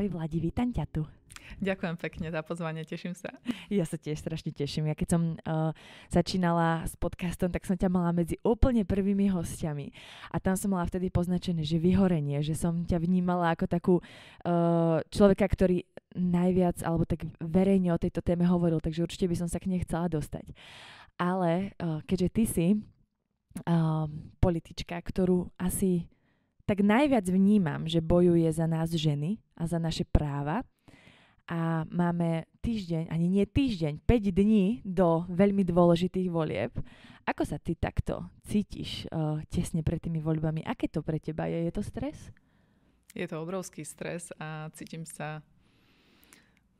Ahoj Vladi, vítam ťa tu. Ďakujem pekne za pozvanie, teším sa. Ja sa tiež strašne teším. Ja keď som uh, začínala s podcastom, tak som ťa mala medzi úplne prvými hostiami. A tam som mala vtedy poznačené, že vyhorenie, že som ťa vnímala ako takú uh, človeka, ktorý najviac alebo tak verejne o tejto téme hovoril, takže určite by som sa k nej chcela dostať. Ale uh, keďže ty si uh, politička, ktorú asi tak najviac vnímam, že bojuje za nás ženy a za naše práva. A máme týždeň, ani nie týždeň, 5 dní do veľmi dôležitých volieb. Ako sa ty takto cítiš uh, tesne pred tými voľbami? Aké to pre teba je? Je to stres? Je to obrovský stres a cítim sa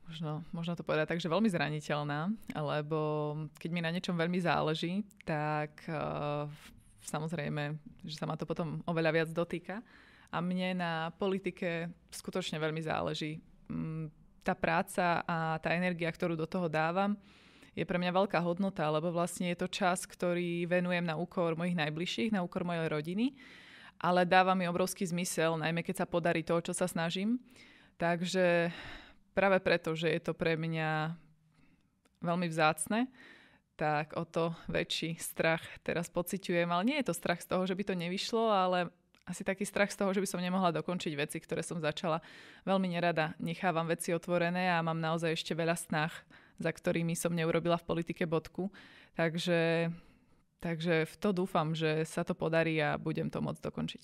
možno, možno to povedať tak, že veľmi zraniteľná, lebo keď mi na niečom veľmi záleží, tak uh, samozrejme, že sa ma to potom oveľa viac dotýka. A mne na politike skutočne veľmi záleží. Mm, tá práca a tá energia, ktorú do toho dávam, je pre mňa veľká hodnota, lebo vlastne je to čas, ktorý venujem na úkor mojich najbližších, na úkor mojej rodiny, ale dáva mi obrovský zmysel, najmä keď sa podarí to, čo sa snažím. Takže práve preto, že je to pre mňa veľmi vzácne, tak o to väčší strach teraz pociťujem. Ale nie je to strach z toho, že by to nevyšlo, ale asi taký strach z toho, že by som nemohla dokončiť veci, ktoré som začala. Veľmi nerada nechávam veci otvorené a mám naozaj ešte veľa snah, za ktorými som neurobila v politike bodku. Takže, takže v to dúfam, že sa to podarí a budem to môcť dokončiť.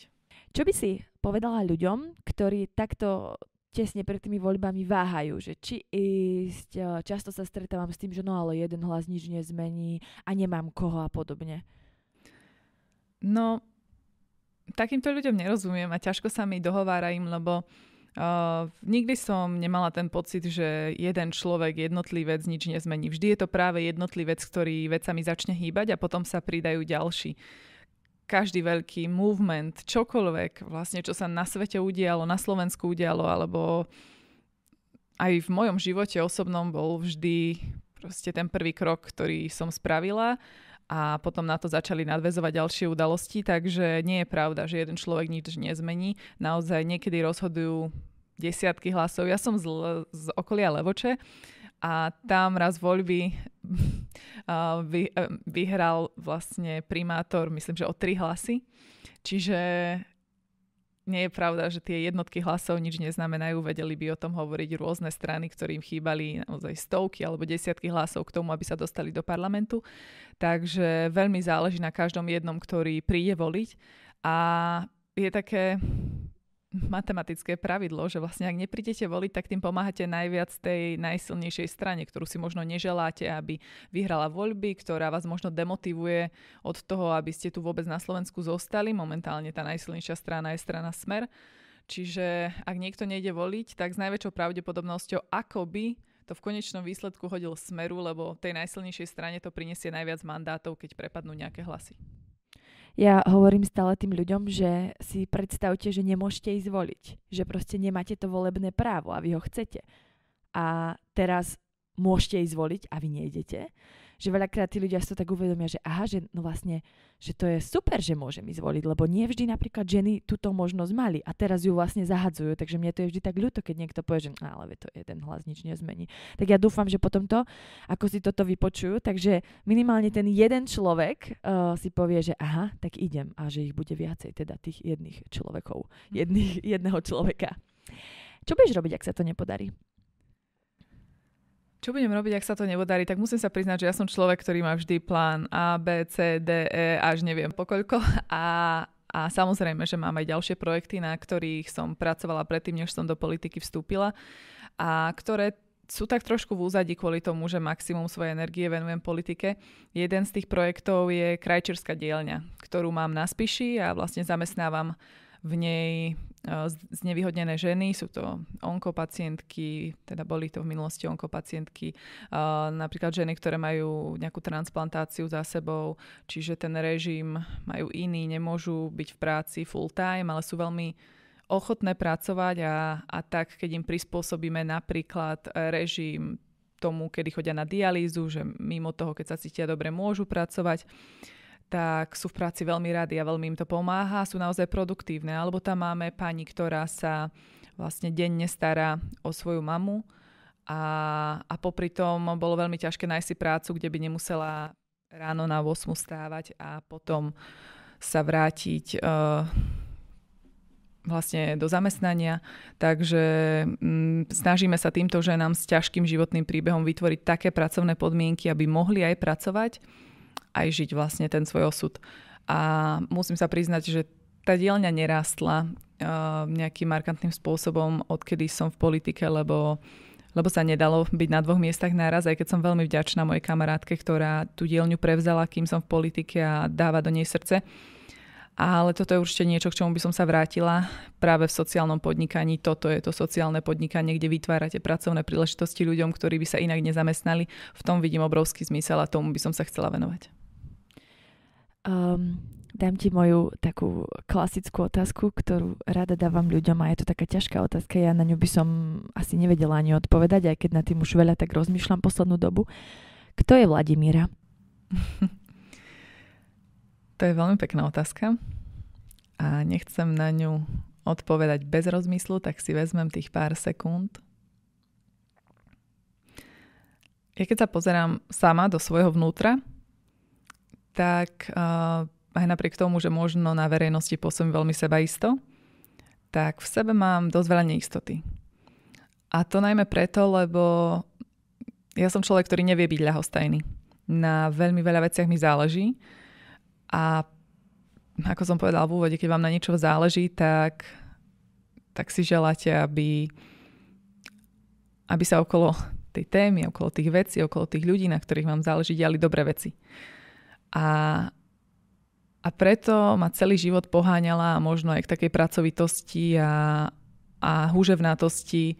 Čo by si povedala ľuďom, ktorí takto tesne pred tými voľbami váhajú, že či ísť, e, často sa stretávam s tým, že no ale jeden hlas nič nezmení a nemám koho a podobne. No, takýmto ľuďom nerozumiem a ťažko sa mi dohovára im, lebo Uh, nikdy som nemala ten pocit, že jeden človek, jednotlivec nič nezmení. Vždy je to práve jednotlivec, ktorý vecami začne hýbať a potom sa pridajú ďalší každý veľký movement, čokoľvek vlastne, čo sa na svete udialo, na Slovensku udialo, alebo aj v mojom živote osobnom bol vždy proste ten prvý krok, ktorý som spravila a potom na to začali nadvezovať ďalšie udalosti, takže nie je pravda, že jeden človek nič nezmení. Naozaj niekedy rozhodujú desiatky hlasov. Ja som z, z okolia Levoče, a tam raz voľby vy, e, vyhral vlastne primátor, myslím, že o tri hlasy. Čiže nie je pravda, že tie jednotky hlasov nič neznamenajú. Vedeli by o tom hovoriť rôzne strany, ktorým chýbali naozaj stovky alebo desiatky hlasov k tomu, aby sa dostali do parlamentu. Takže veľmi záleží na každom jednom, ktorý príde voliť. A je také matematické pravidlo, že vlastne ak neprídete voliť, tak tým pomáhate najviac tej najsilnejšej strane, ktorú si možno neželáte, aby vyhrala voľby, ktorá vás možno demotivuje od toho, aby ste tu vôbec na Slovensku zostali. Momentálne tá najsilnejšia strana je strana Smer. Čiže ak niekto nejde voliť, tak s najväčšou pravdepodobnosťou akoby to v konečnom výsledku hodil Smeru, lebo tej najsilnejšej strane to prinesie najviac mandátov, keď prepadnú nejaké hlasy ja hovorím stále tým ľuďom, že si predstavte, že nemôžete ísť voliť. Že proste nemáte to volebné právo a vy ho chcete. A teraz môžete ísť voliť a vy nejdete že veľakrát tí ľudia si to tak uvedomia, že aha, že no vlastne, že to je super, že môžem ísť voliť, lebo nie vždy napríklad ženy túto možnosť mali a teraz ju vlastne zahadzujú, takže mne to je vždy tak ľúto, keď niekto povie, že no, ale to jeden hlas nič nezmení. Tak ja dúfam, že potom to, ako si toto vypočujú, takže minimálne ten jeden človek uh, si povie, že aha, tak idem a že ich bude viacej, teda tých jedných človekov, mhm. jedných, jedného človeka. Čo budeš robiť, ak sa to nepodarí? čo budem robiť, ak sa to nevodarí, tak musím sa priznať, že ja som človek, ktorý má vždy plán A, B, C, D, E, až neviem pokoľko. A, a samozrejme, že mám aj ďalšie projekty, na ktorých som pracovala predtým, než som do politiky vstúpila a ktoré sú tak trošku v úzadi kvôli tomu, že maximum svojej energie venujem politike. Jeden z tých projektov je Krajčerská dielňa, ktorú mám na Spiši a vlastne zamestnávam v nej znevýhodnené ženy, sú to onkopacientky, teda boli to v minulosti onkopacientky, napríklad ženy, ktoré majú nejakú transplantáciu za sebou, čiže ten režim majú iný, nemôžu byť v práci full time, ale sú veľmi ochotné pracovať a, a tak, keď im prispôsobíme napríklad režim tomu, kedy chodia na dialýzu, že mimo toho, keď sa cítia dobre, môžu pracovať, tak sú v práci veľmi rady a veľmi im to pomáha, sú naozaj produktívne. Alebo tam máme pani, ktorá sa vlastne denne stará o svoju mamu a, a popri tom bolo veľmi ťažké nájsť si prácu, kde by nemusela ráno na 8 stávať a potom sa vrátiť uh, vlastne do zamestnania. Takže mm, snažíme sa týmto ženám s ťažkým životným príbehom vytvoriť také pracovné podmienky, aby mohli aj pracovať aj žiť vlastne ten svoj osud. A musím sa priznať, že tá dielňa nerástla uh, nejakým markantným spôsobom, odkedy som v politike, lebo lebo sa nedalo byť na dvoch miestach naraz, aj keď som veľmi vďačná mojej kamarátke, ktorá tú dielňu prevzala, kým som v politike a dáva do nej srdce. Ale toto je určite niečo, k čomu by som sa vrátila práve v sociálnom podnikaní. Toto je to sociálne podnikanie, kde vytvárate pracovné príležitosti ľuďom, ktorí by sa inak nezamestnali. V tom vidím obrovský zmysel a tomu by som sa chcela venovať. Um, dám ti moju takú klasickú otázku, ktorú rada dávam ľuďom a je to taká ťažká otázka. Ja na ňu by som asi nevedela ani odpovedať, aj keď na tým už veľa tak rozmýšľam poslednú dobu. Kto je Vladimíra? to je veľmi pekná otázka a nechcem na ňu odpovedať bez rozmyslu, tak si vezmem tých pár sekúnd. Ja keď sa pozerám sama do svojho vnútra, tak uh, aj napriek tomu, že možno na verejnosti pôsobím veľmi sebaisto, tak v sebe mám dosť veľa neistoty. A to najmä preto, lebo ja som človek, ktorý nevie byť ľahostajný. Na veľmi veľa veciach mi záleží a ako som povedal v úvode, keď vám na niečo záleží, tak, tak si želáte, aby, aby sa okolo tej témy, okolo tých vecí, okolo tých ľudí, na ktorých vám záleží, diali dobré veci. A, a preto ma celý život poháňala možno aj k takej pracovitosti a, a húževnatosti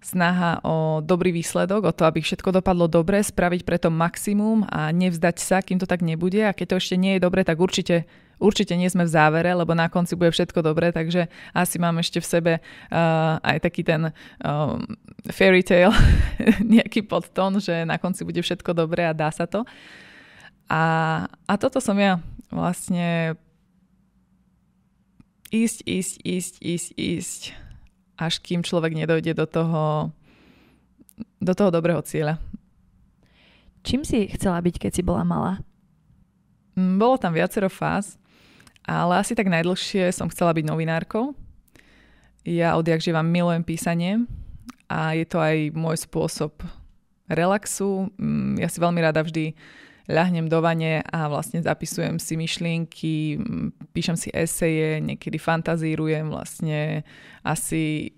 snaha o dobrý výsledok, o to, aby všetko dopadlo dobre, spraviť preto maximum a nevzdať sa, kým to tak nebude. A keď to ešte nie je dobre, tak určite, určite nie sme v závere, lebo na konci bude všetko dobre, takže asi mám ešte v sebe uh, aj taký ten um, fairy tale, nejaký podton, že na konci bude všetko dobre a dá sa to. Uh, a, a toto som ja vlastne ísť, ísť, ísť, ísť, ísť, až kým človek nedojde do toho, do toho dobrého cieľa. Čím si chcela byť, keď si bola malá? Mm, bolo tam viacero fáz, ale asi tak najdlhšie som chcela byť novinárkou. Ja odjak živam milujem písanie a je to aj môj spôsob relaxu. Mm, ja si veľmi rada vždy ľahnem do vane a vlastne zapisujem si myšlienky, píšem si eseje, niekedy fantazírujem vlastne asi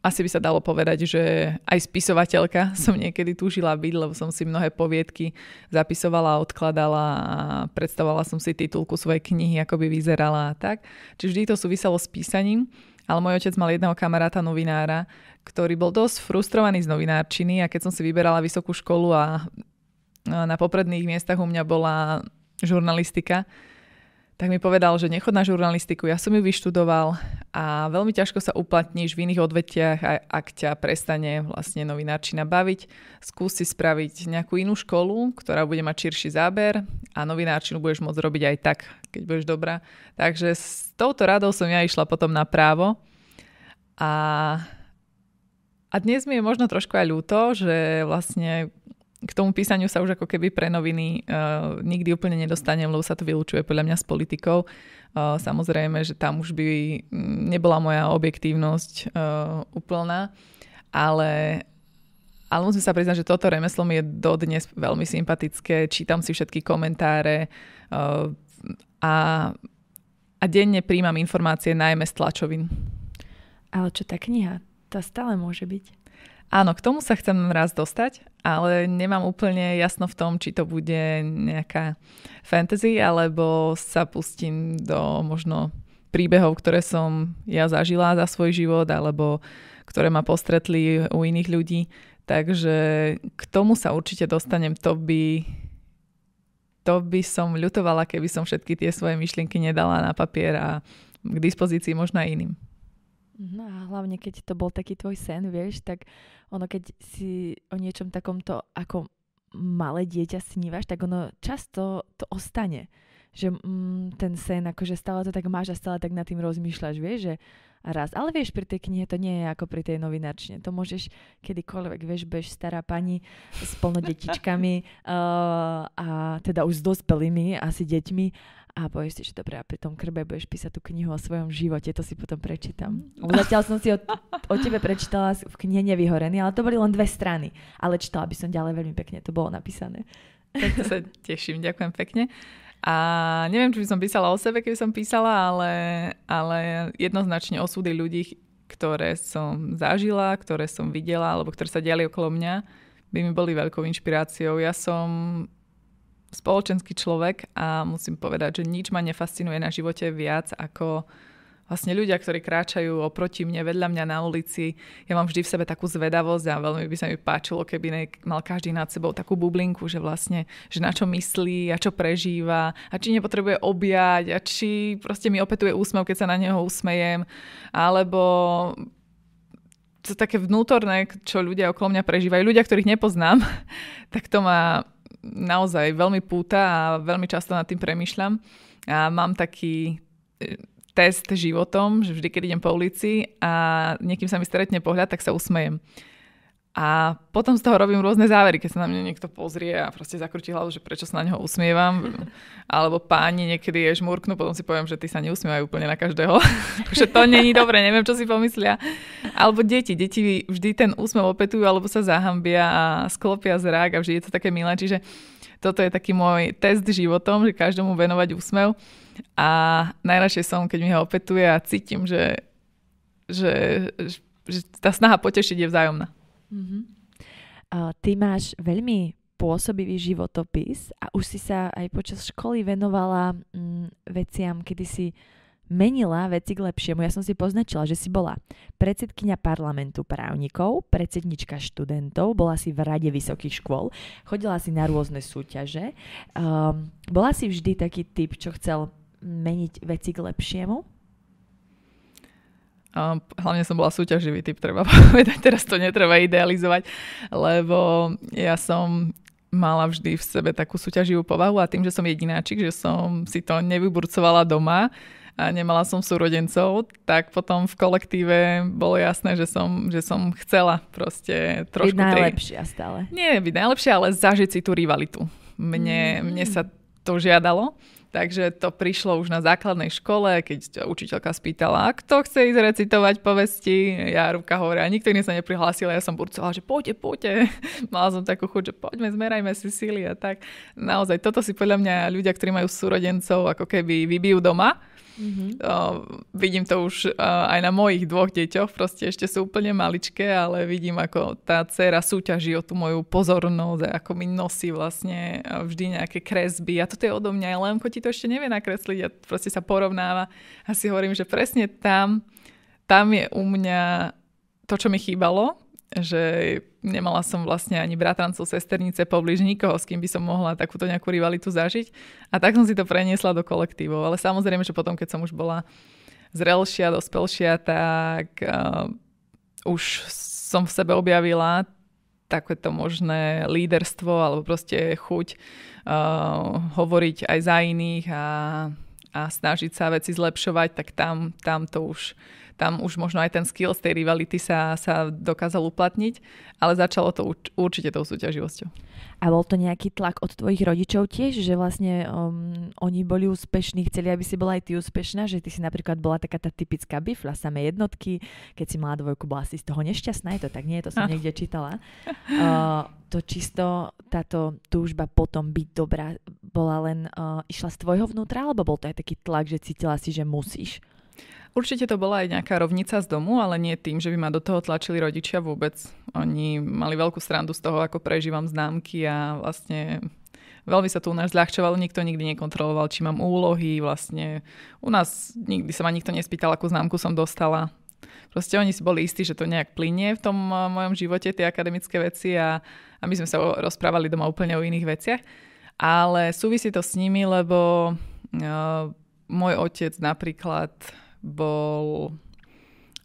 asi by sa dalo povedať, že aj spisovateľka som niekedy túžila byť, lebo som si mnohé poviedky zapisovala, odkladala a predstavovala som si titulku svojej knihy, ako by vyzerala a tak. Čiže vždy to súviselo s písaním, ale môj otec mal jedného kamaráta novinára, ktorý bol dosť frustrovaný z novinárčiny a keď som si vyberala vysokú školu a Eh, na popredných miestach u mňa bola žurnalistika, tak mi povedal, že nechod na žurnalistiku, ja som ju vyštudoval a veľmi ťažko sa uplatníš v iných odvetiach, aj ak ťa prestane vlastne novinárčina baviť. Skúsi spraviť nejakú inú školu, ktorá bude mať širší záber a novinárčinu budeš môcť robiť aj tak, keď budeš dobrá. Takže s touto radou som ja išla potom na právo a, a dnes mi je možno trošku aj ľúto, že vlastne k tomu písaniu sa už ako keby pre noviny uh, nikdy úplne nedostanem, lebo sa to vylúčuje podľa mňa s politikou. Uh, samozrejme, že tam už by nebola moja objektívnosť uh, úplná, ale, ale musím sa priznať, že toto remeslo mi je dodnes veľmi sympatické. Čítam si všetky komentáre uh, a, a denne príjmam informácie najmä z tlačovín. Ale čo tá kniha? Tá stále môže byť. Áno, k tomu sa chcem raz dostať, ale nemám úplne jasno v tom, či to bude nejaká fantasy, alebo sa pustím do možno príbehov, ktoré som ja zažila za svoj život, alebo ktoré ma postretli u iných ľudí. Takže k tomu sa určite dostanem. To by, to by som ľutovala, keby som všetky tie svoje myšlienky nedala na papier a k dispozícii možno aj iným. No a hlavne, keď to bol taký tvoj sen, vieš, tak ono, keď si o niečom takomto ako malé dieťa snívaš, tak ono často to ostane. Že mm, ten sen, akože stále to tak máš a stále tak nad tým rozmýšľaš, vieš, že raz. Ale vieš, pri tej knihe to nie je ako pri tej novinačne. To môžeš kedykoľvek, vieš, bež stará pani s plno detičkami uh, a teda už s dospelými, asi deťmi a povieš si, že dobre, a pri tom krbe budeš písať tú knihu o svojom živote, to si potom prečítam. Mm. Zatiaľ som si o, o tebe prečítala v knihe Nevyhorený, ale to boli len dve strany, ale čítala by som ďalej veľmi pekne, to bolo napísané. Tak sa teším, ďakujem pekne. A neviem, či by som písala o sebe, keby som písala, ale, ale jednoznačne osudy ľudí, ktoré som zažila, ktoré som videla, alebo ktoré sa diali okolo mňa, by mi boli veľkou inšpiráciou. Ja som spoločenský človek a musím povedať, že nič ma nefascinuje na živote viac ako vlastne ľudia, ktorí kráčajú oproti mne, vedľa mňa na ulici. Ja mám vždy v sebe takú zvedavosť a veľmi by sa mi páčilo, keby ne, mal každý nad sebou takú bublinku, že vlastne, že na čo myslí a čo prežíva a či nepotrebuje objať a či proste mi opetuje úsmev, keď sa na neho usmejem. Alebo to také vnútorné, čo ľudia okolo mňa prežívajú, ľudia, ktorých nepoznám, tak to ma naozaj veľmi púta a veľmi často nad tým premyšľam. A mám taký e, test životom, že vždy, keď idem po ulici a niekým sa mi stretne pohľad, tak sa usmejem. A potom z toho robím rôzne závery, keď sa na mňa niekto pozrie a proste zakrúti hlavu, že prečo sa na neho usmievam. Alebo páni niekedy je žmurknú, potom si poviem, že ty sa neusmievajú úplne na každého. že to není dobre, neviem, čo si pomyslia. Alebo deti. Deti vždy ten úsmev opetujú, alebo sa zahambia a sklopia zrák a vždy je to také milé. Čiže toto je taký môj test životom, že každému venovať úsmev. A najradšej som, keď mi ho opetuje a cítim, že, že, že tá snaha potešiť je vzájomná. Mm-hmm. Uh, ty máš veľmi pôsobivý životopis a už si sa aj počas školy venovala mm, veciam, kedy si menila veci k lepšiemu. Ja som si poznačila, že si bola predsedkynia parlamentu právnikov, predsednička študentov, bola si v rade vysokých škôl, chodila si na rôzne súťaže. Um, bola si vždy taký typ, čo chcel meniť veci k lepšiemu? Hlavne som bola súťaživý typ, treba povedať, teraz to netreba idealizovať, lebo ja som mala vždy v sebe takú súťaživú povahu a tým, že som jedináčik, že som si to nevyburcovala doma a nemala som súrodencov, tak potom v kolektíve bolo jasné, že som, že som chcela proste trošku... Byť najlepšia tri... stále. Nie byť najlepšia, ale zažiť si tú rivalitu. Mne, mm. mne sa to žiadalo. Takže to prišlo už na základnej škole, keď učiteľka spýtala, kto chce ísť recitovať povesti, ja ruka hovorila, a nikto iný sa neprihlásil, ja som burcovala, že poďte, poďte. Mala som takú chuť, že poďme, zmerajme si síly a tak. Naozaj, toto si podľa mňa ľudia, ktorí majú súrodencov, ako keby vybijú doma, Mm-hmm. Uh, vidím to už uh, aj na mojich dvoch deťoch, proste ešte sú úplne maličké, ale vidím, ako tá dcera súťaží o tú moju pozornosť a ako mi nosí vlastne e, vždy nejaké kresby. A toto je odo mňa, len onko ti to ešte nevie nakresliť a proste sa porovnáva. A si hovorím, že presne tam, tam je u mňa to, čo mi chýbalo, že nemala som vlastne ani bratrancov, sesternice, poblíž nikoho, s kým by som mohla takúto nejakú rivalitu zažiť. A tak som si to preniesla do kolektívov. Ale samozrejme, že potom, keď som už bola zrelšia, dospelšia, tak uh, už som v sebe objavila takéto možné líderstvo alebo proste chuť uh, hovoriť aj za iných a, a snažiť sa veci zlepšovať, tak tam, tam to už tam už možno aj ten skill z tej rivality sa, sa dokázal uplatniť, ale začalo to urč- určite tou súťaživosťou. A bol to nejaký tlak od tvojich rodičov tiež, že vlastne um, oni boli úspešní, chceli, aby si bola aj ty úspešná, že ty si napríklad bola taká tá typická bifla, samé jednotky, keď si mala dvojku, bola si z toho nešťastná, je to tak, nie, to som niekde čítala. Uh, to čisto, táto túžba potom byť dobrá, bola len, uh, išla z tvojho vnútra, alebo bol to aj taký tlak, že cítila si, že musíš? Určite to bola aj nejaká rovnica z domu, ale nie tým, že by ma do toho tlačili rodičia vôbec. Oni mali veľkú strandu z toho, ako prežívam známky a vlastne veľmi sa to u nás zľahčovalo, nikto nikdy nekontroloval, či mám úlohy, vlastne u nás nikdy sa ma nikto nespýtal, akú známku som dostala. Proste oni si boli istí, že to nejak plinie v tom eh, mojom živote, tie akademické veci a, a my sme sa rozprávali doma úplne o iných veciach. Ale súvisí to s nimi, lebo uh, môj otec napríklad bol...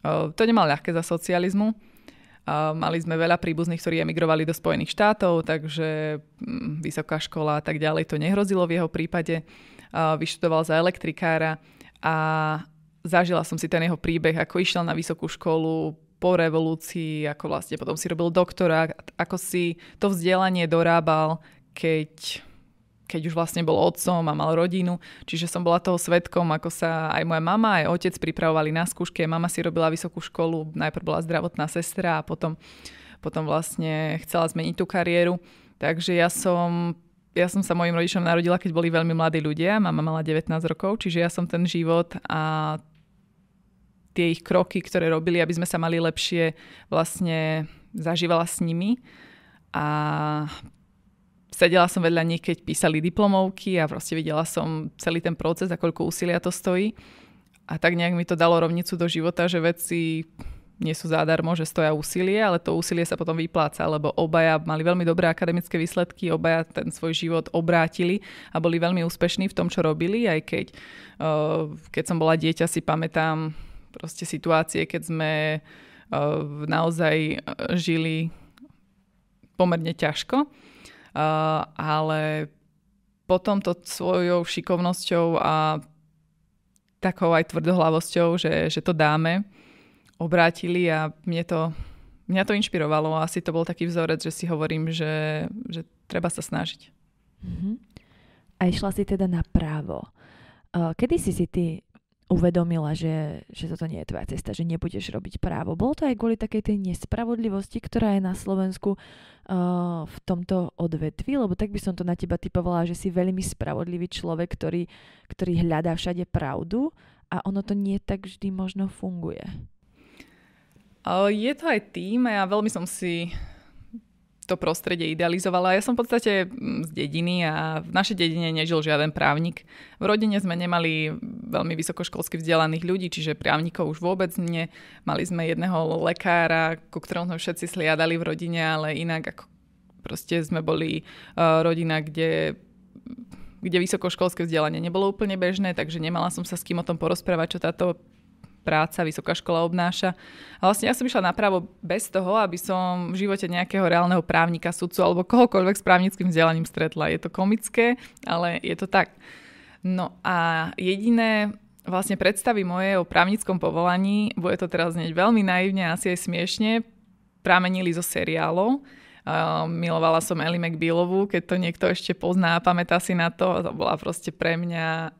Eh, to nemal ľahké za socializmu. Eh, mali sme veľa príbuzných, ktorí emigrovali do Spojených štátov, takže mm, vysoká škola a tak ďalej to nehrozilo v jeho prípade. Eh, vyštudoval za elektrikára a zažila som si ten jeho príbeh, ako išiel na vysokú školu po revolúcii, ako vlastne potom si robil doktora, ako si to vzdelanie dorábal, keď keď už vlastne bol otcom a mal rodinu. Čiže som bola toho svetkom, ako sa aj moja mama, aj otec pripravovali na skúške. Mama si robila vysokú školu, najprv bola zdravotná sestra a potom, potom vlastne chcela zmeniť tú kariéru. Takže ja som, ja som sa mojim rodičom narodila, keď boli veľmi mladí ľudia. Mama mala 19 rokov, čiže ja som ten život a tie ich kroky, ktoré robili, aby sme sa mali lepšie, vlastne zažívala s nimi. A sedela som vedľa nich, keď písali diplomovky a proste videla som celý ten proces a koľko úsilia to stojí. A tak nejak mi to dalo rovnicu do života, že veci nie sú zádarmo, že stoja úsilie, ale to úsilie sa potom vypláca, lebo obaja mali veľmi dobré akademické výsledky, obaja ten svoj život obrátili a boli veľmi úspešní v tom, čo robili, aj keď, eh, keď som bola dieťa, si pamätám proste situácie, keď sme eh, naozaj eh, žili pomerne ťažko ale potom to svojou šikovnosťou a takou aj tvrdohlavosťou, že, že to dáme, obrátili a mne to, mňa to inšpirovalo asi to bol taký vzorec, že si hovorím, že, že treba sa snažiť. Mm-hmm. A išla si teda na právo. Kedy si si ty uvedomila, že, že toto nie je tvoja cesta, že nebudeš robiť právo. Bolo to aj kvôli takej tej nespravodlivosti, ktorá je na Slovensku, Eh, v tomto odvetvi, lebo tak by som to na teba typovala, že si veľmi spravodlivý človek, ktorý, ktorý hľadá všade pravdu a ono to nie tak vždy možno funguje. Eh, je to aj tým a ja veľmi som si to prostredie idealizovala. Ja som v podstate mm, z dediny a v našej dedine nežil žiaden právnik. V rodine sme nemali veľmi vysokoškolsky vzdelaných ľudí, čiže právnikov už vôbec nie. Mali sme jedného lekára, ku ktorom sme všetci sliadali v rodine, ale inak ako proste sme boli e, rodina, kde kde vysokoškolské vzdelanie nebolo úplne bežné, takže nemala som sa s kým o tom porozprávať, čo táto práca, vysoká škola obnáša. A vlastne ja som išla na právo bez toho, aby som v živote nejakého reálneho právnika, sudcu alebo kohokoľvek s právnickým vzdelaním stretla. Je to komické, ale je to tak. No a jediné vlastne predstavy moje o právnickom povolaní, bude to teraz znieť veľmi naivne a asi aj smiešne, pramenili zo seriálov. Uh, milovala som Ellie McBealovú, keď to niekto ešte pozná a pamätá si na to. To bola proste pre mňa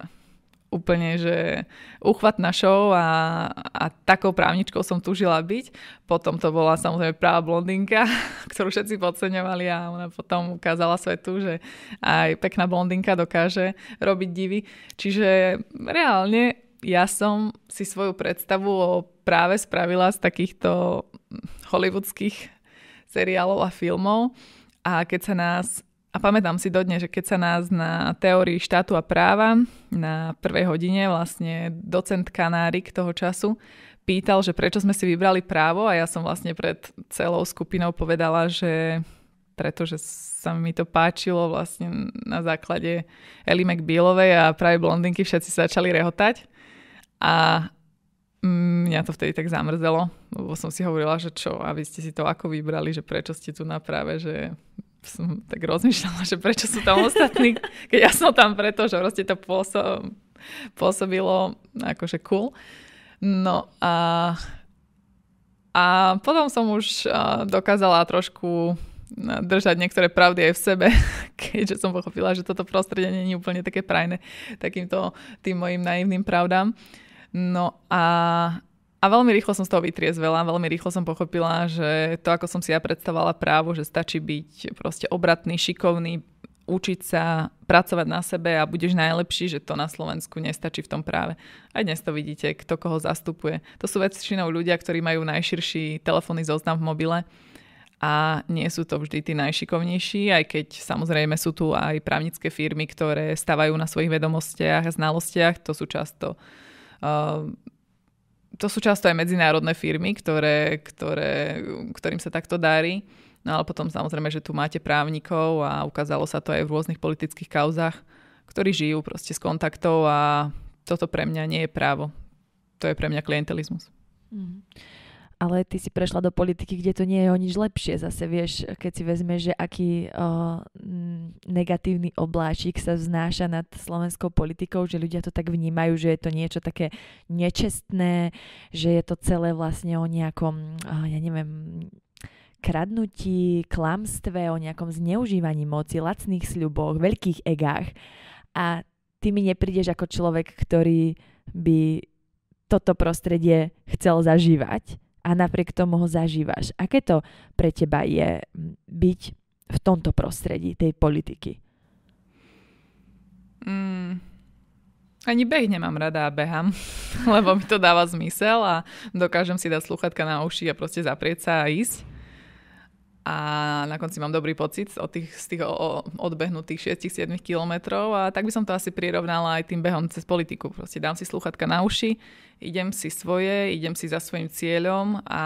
úplne, že uchvatná show a, a takou právničkou som túžila byť. Potom to bola samozrejme práva blondinka, ktorú všetci podceňovali a ona potom ukázala svetu, že aj pekná blondinka dokáže robiť divy. Čiže reálne ja som si svoju predstavu o práve spravila z takýchto hollywoodských seriálov a filmov a keď sa nás a pamätám si dodne, že keď sa nás na teórii štátu a práva na prvej hodine vlastne docent Kanárik toho času pýtal, že prečo sme si vybrali právo a ja som vlastne pred celou skupinou povedala, že pretože sa mi to páčilo vlastne na základe Ellie McBealovej a práve blondinky všetci sa začali rehotať a mm, mňa to vtedy tak zamrzelo, lebo som si hovorila, že čo, a vy ste si to ako vybrali, že prečo ste tu na práve, že som tak rozmýšľala, že prečo sú tam ostatní, keď ja som tam preto, že proste to pôsobilo akože cool. No a, a potom som už dokázala trošku držať niektoré pravdy aj v sebe, keďže som pochopila, že toto prostredie nie je úplne také prajné takýmto tým mojim naivným pravdám. No a a veľmi rýchlo som z toho vytriezvela, veľmi rýchlo som pochopila, že to, ako som si ja predstavovala právo, že stačí byť proste obratný, šikovný, učiť sa, pracovať na sebe a budeš najlepší, že to na Slovensku nestačí v tom práve. Aj dnes to vidíte, kto koho zastupuje. To sú väčšinou ľudia, ktorí majú najširší telefónny zoznam v mobile a nie sú to vždy tí najšikovnejší, aj keď samozrejme sú tu aj právnické firmy, ktoré stavajú na svojich vedomostiach a znalostiach. To sú často uh, to sú často aj medzinárodné firmy, ktoré, ktoré, ktorým sa takto darí. No ale potom samozrejme, že tu máte právnikov a ukázalo sa to aj v rôznych politických kauzach, ktorí žijú proste z kontaktov a toto pre mňa nie je právo. To je pre mňa klientelizmus. Mm ale ty si prešla do politiky, kde to nie je o nič lepšie. Zase vieš, keď si vezmeš, že aký o, mm, negatívny obláčik sa vznáša nad slovenskou politikou, že ľudia to tak vnímajú, že je to niečo také nečestné, že je to celé vlastne o nejakom, o, ja neviem, kradnutí, klamstve, o nejakom zneužívaní moci, lacných sľuboch, veľkých egách. A ty mi neprídeš ako človek, ktorý by toto prostredie chcel zažívať a napriek tomu ho zažívaš. Aké to pre teba je byť v tomto prostredí tej politiky? Mm, ani beh nemám rada a behám, lebo mi to dáva zmysel a dokážem si dať sluchatka na uši a proste zaprieť sa a ísť a na konci mám dobrý pocit od tých, z tých odbehnutých 6-7 kilometrov a tak by som to asi prirovnala aj tým behom cez politiku. Proste dám si sluchatka na uši, idem si svoje, idem si za svojim cieľom a,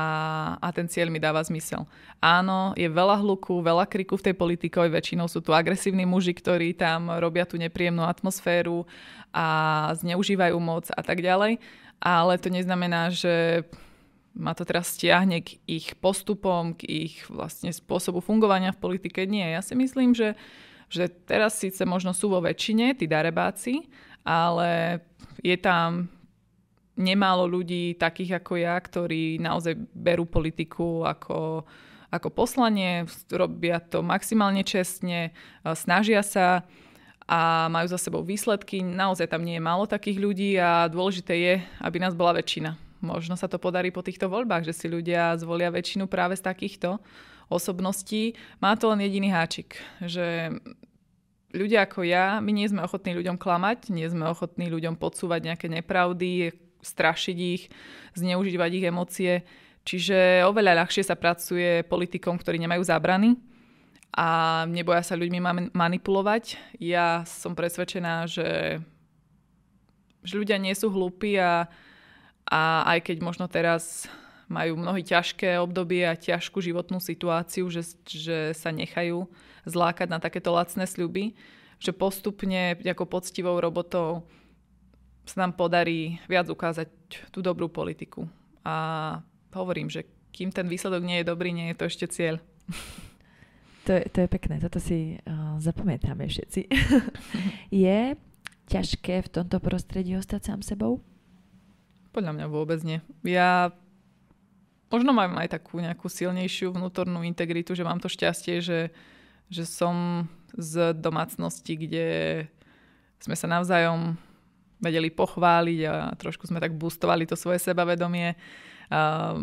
a ten cieľ mi dáva zmysel. Áno, je veľa hluku, veľa kriku v tej politike, väčšinou sú tu agresívni muži, ktorí tam robia tú nepríjemnú atmosféru a zneužívajú moc a tak ďalej, ale to neznamená, že ma to teraz stiahne k ich postupom, k ich vlastne spôsobu fungovania v politike. Nie, ja si myslím, že, že teraz síce možno sú vo väčšine tí darebáci, ale je tam nemálo ľudí takých ako ja, ktorí naozaj berú politiku ako, ako poslanie, robia to maximálne čestne, e, snažia sa a majú za sebou výsledky. Naozaj tam nie je málo takých ľudí a dôležité je, aby nás bola väčšina možno sa to podarí po týchto voľbách, že si ľudia zvolia väčšinu práve z takýchto osobností. Má to len jediný háčik, že ľudia ako ja, my nie sme ochotní ľuďom klamať, nie sme ochotní ľuďom podsúvať nejaké nepravdy, strašiť ich, zneužívať ich emócie. Čiže oveľa ľahšie sa pracuje politikom, ktorí nemajú zábrany a neboja sa ľuďmi manipulovať. Ja som presvedčená, že, že ľudia nie sú hlúpi a a aj keď možno teraz majú mnohí ťažké obdobie a ťažkú životnú situáciu, že, že sa nechajú zlákať na takéto lacné sľuby, že postupne ako poctivou robotou sa nám podarí viac ukázať tú dobrú politiku. A hovorím, že kým ten výsledok nie je dobrý, nie je to ešte cieľ. To je, to je pekné, toto si uh, zapamätáme všetci. je ťažké v tomto prostredí ostať sám sebou? Podľa mňa vôbec nie. Ja možno mám aj takú nejakú silnejšiu vnútornú integritu, že mám to šťastie, že, že som z domácnosti, kde sme sa navzájom vedeli pochváliť a trošku sme tak boostovali to svoje sebavedomie. A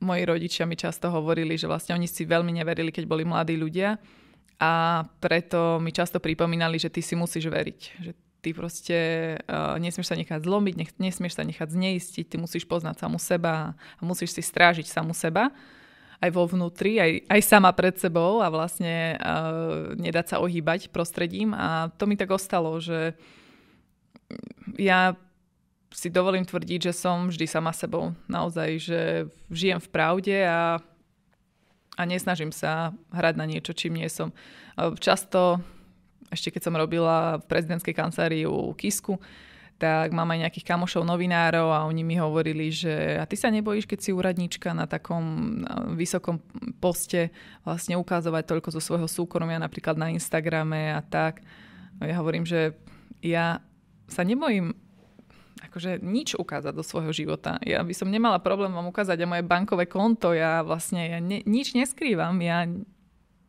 moji rodičia mi často hovorili, že vlastne oni si veľmi neverili, keď boli mladí ľudia a preto mi často pripomínali, že ty si musíš veriť, že Ty proste uh, nesmieš sa nechať zlomiť, nech, nesmieš sa nechať zneistiť, ty musíš poznať samu seba a musíš si strážiť samu seba aj vo vnútri, aj, aj sama pred sebou a vlastne uh, nedať sa ohýbať prostredím a to mi tak ostalo, že ja si dovolím tvrdiť, že som vždy sama sebou. Naozaj, že žijem v pravde a a nesnažím sa hrať na niečo, čím nie som. E, často ešte keď som robila v prezidentskej u Kisku, tak mám aj nejakých kamošov novinárov a oni mi hovorili, že a ty sa nebojíš, keď si úradnička na takom vysokom poste vlastne ukázovať toľko zo svojho súkromia, napríklad na Instagrame a tak. No ja hovorím, že ja sa nebojím akože nič ukázať do svojho života. Ja by som nemala problém vám ukázať aj moje bankové konto, ja vlastne ja ne, nič neskrývam, ja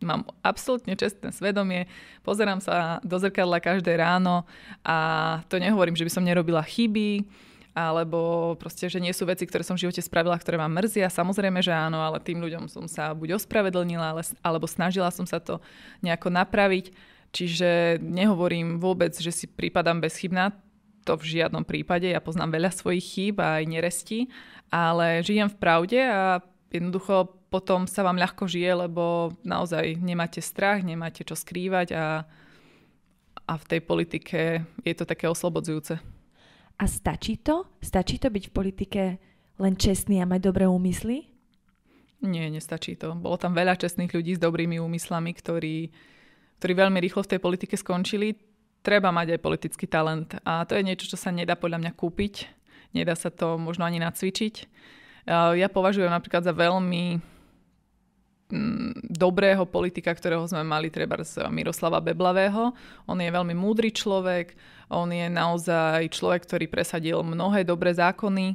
Mám absolútne čestné svedomie, pozerám sa do zrkadla každé ráno a to nehovorím, že by som nerobila chyby, alebo proste, že nie sú veci, ktoré som v živote spravila, ktoré vám mrzia. Samozrejme, že áno, ale tým ľuďom som sa buď ospravedlnila, ale, alebo snažila som sa to nejako napraviť. Čiže nehovorím vôbec, že si prípadám bezchybná, to v žiadnom prípade. Ja poznám veľa svojich chýb a aj neresti, ale žijem v pravde a jednoducho potom sa vám ľahko žije, lebo naozaj nemáte strach, nemáte čo skrývať a, a v tej politike je to také oslobodzujúce. A stačí to? Stačí to byť v politike len čestný a mať dobré úmysly? Nie, nestačí to. Bolo tam veľa čestných ľudí s dobrými úmyslami, ktorí, ktorí veľmi rýchlo v tej politike skončili. Treba mať aj politický talent a to je niečo, čo sa nedá podľa mňa kúpiť. Nedá sa to možno ani nacvičiť. Ja považujem napríklad za veľmi Mm, dobrého politika, ktorého sme mali treba z Miroslava Beblavého. On je veľmi múdry človek, on je naozaj človek, ktorý presadil mnohé dobré zákony,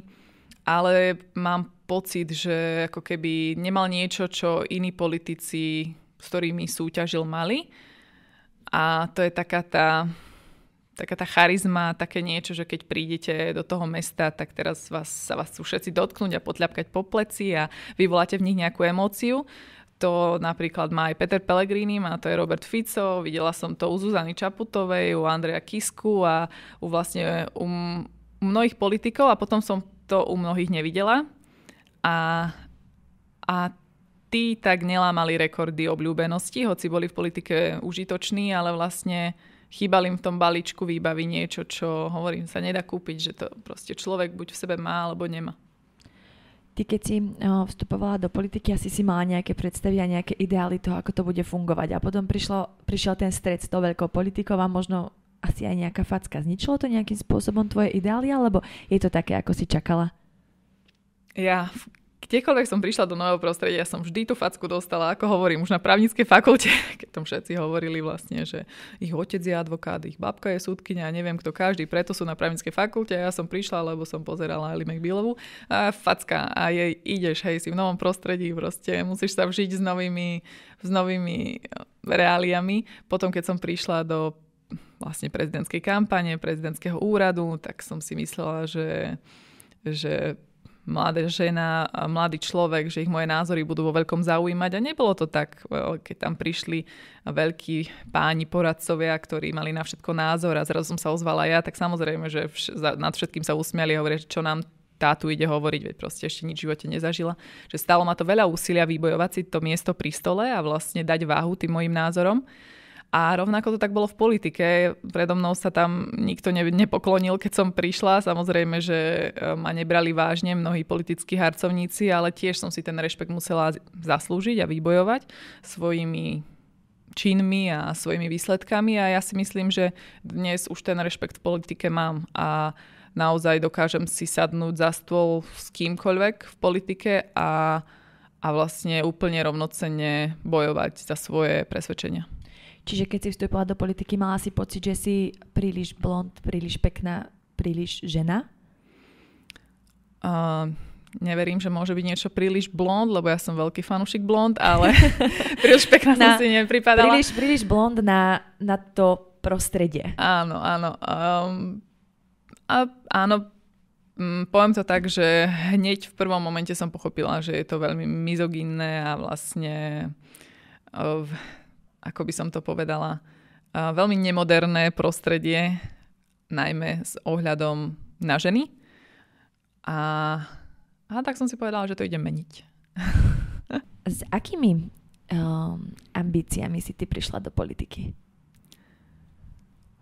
ale mám pocit, že ako keby nemal niečo, čo iní politici, s ktorými súťažil, mali. A to je taká tá, taká tá charizma, také niečo, že keď prídete do toho mesta, tak teraz vás, sa vás sú všetci dotknúť a potľapkať po pleci a vyvoláte v nich nejakú emóciu to napríklad má aj Peter Pellegrini, má to aj Robert Fico, videla som to u Zuzany Čaputovej, u Andreja Kisku a u vlastne u mnohých politikov a potom som to u mnohých nevidela. A, a tí tak nelámali rekordy obľúbenosti, hoci boli v politike užitoční, ale vlastne chýbal im v tom balíčku výbavy niečo, čo hovorím sa nedá kúpiť, že to proste človek buď v sebe má alebo nemá ty keď si eh, vstupovala do politiky, asi si mala nejaké predstavy a nejaké ideály toho, ako to bude fungovať. A potom prišlo, prišiel ten stred s tou veľkou politikou a možno asi aj nejaká facka. Zničilo to nejakým spôsobom tvoje ideály, alebo je to také, ako si čakala? Ja kdekoľvek som prišla do nového prostredia, som vždy tú facku dostala, ako hovorím, už na právnickej fakulte, keď tam všetci hovorili vlastne, že ich otec je advokát, ich babka je súdkynia, neviem kto každý, preto sú na právnickej fakulte ja som prišla, lebo som pozerala Ellie McBealovú a facka a jej ideš, hej, si v novom prostredí proste, musíš sa vžiť s novými, s novými eh, reáliami. Potom, keď som prišla do vlastne prezidentskej kampane, prezidentského úradu, tak som si myslela, že že mladá žena, mladý človek, že ich moje názory budú vo veľkom zaujímať. A nebolo to tak, e, keď tam prišli veľkí páni poradcovia, ktorí mali na všetko názor a zrazu som sa ozvala ja, tak samozrejme, že vš- nad všetkým sa usmiali a hovorili, čo nám tá tu ide hovoriť, veď proste ešte nič v živote nezažila. Že stalo ma to veľa úsilia vybojovať si to miesto pri stole a vlastne dať váhu tým mojim názorom. A rovnako to tak bolo v politike. Predo mnou sa tam nikto ne- nepoklonil, keď som prišla. Samozrejme, že e, ma nebrali vážne mnohí politickí harcovníci, ale tiež som si ten rešpekt musela zaslúžiť a vybojovať svojimi činmi a svojimi výsledkami a ja si myslím, že dnes už ten rešpekt v politike mám a naozaj dokážem si sadnúť za stôl s kýmkoľvek v politike a, a vlastne úplne rovnocenne bojovať za svoje presvedčenia. Čiže keď si vstúpila do politiky, mala si pocit, že si príliš blond, príliš pekná, príliš žena? Uh, neverím, že môže byť niečo príliš blond, lebo ja som veľký fanúšik blond, ale príliš pekná na, som si nepripadala. Príliš, príliš blond na, na to prostredie. Áno, áno. Um, a, áno, mm, poviem to tak, že hneď v prvom momente som pochopila, že je to veľmi mizoginné a vlastne uh, ako by som to povedala, veľmi nemoderné prostredie, najmä s ohľadom na ženy. A, a tak som si povedala, že to idem meniť. S akými um, ambíciami si ty prišla do politiky?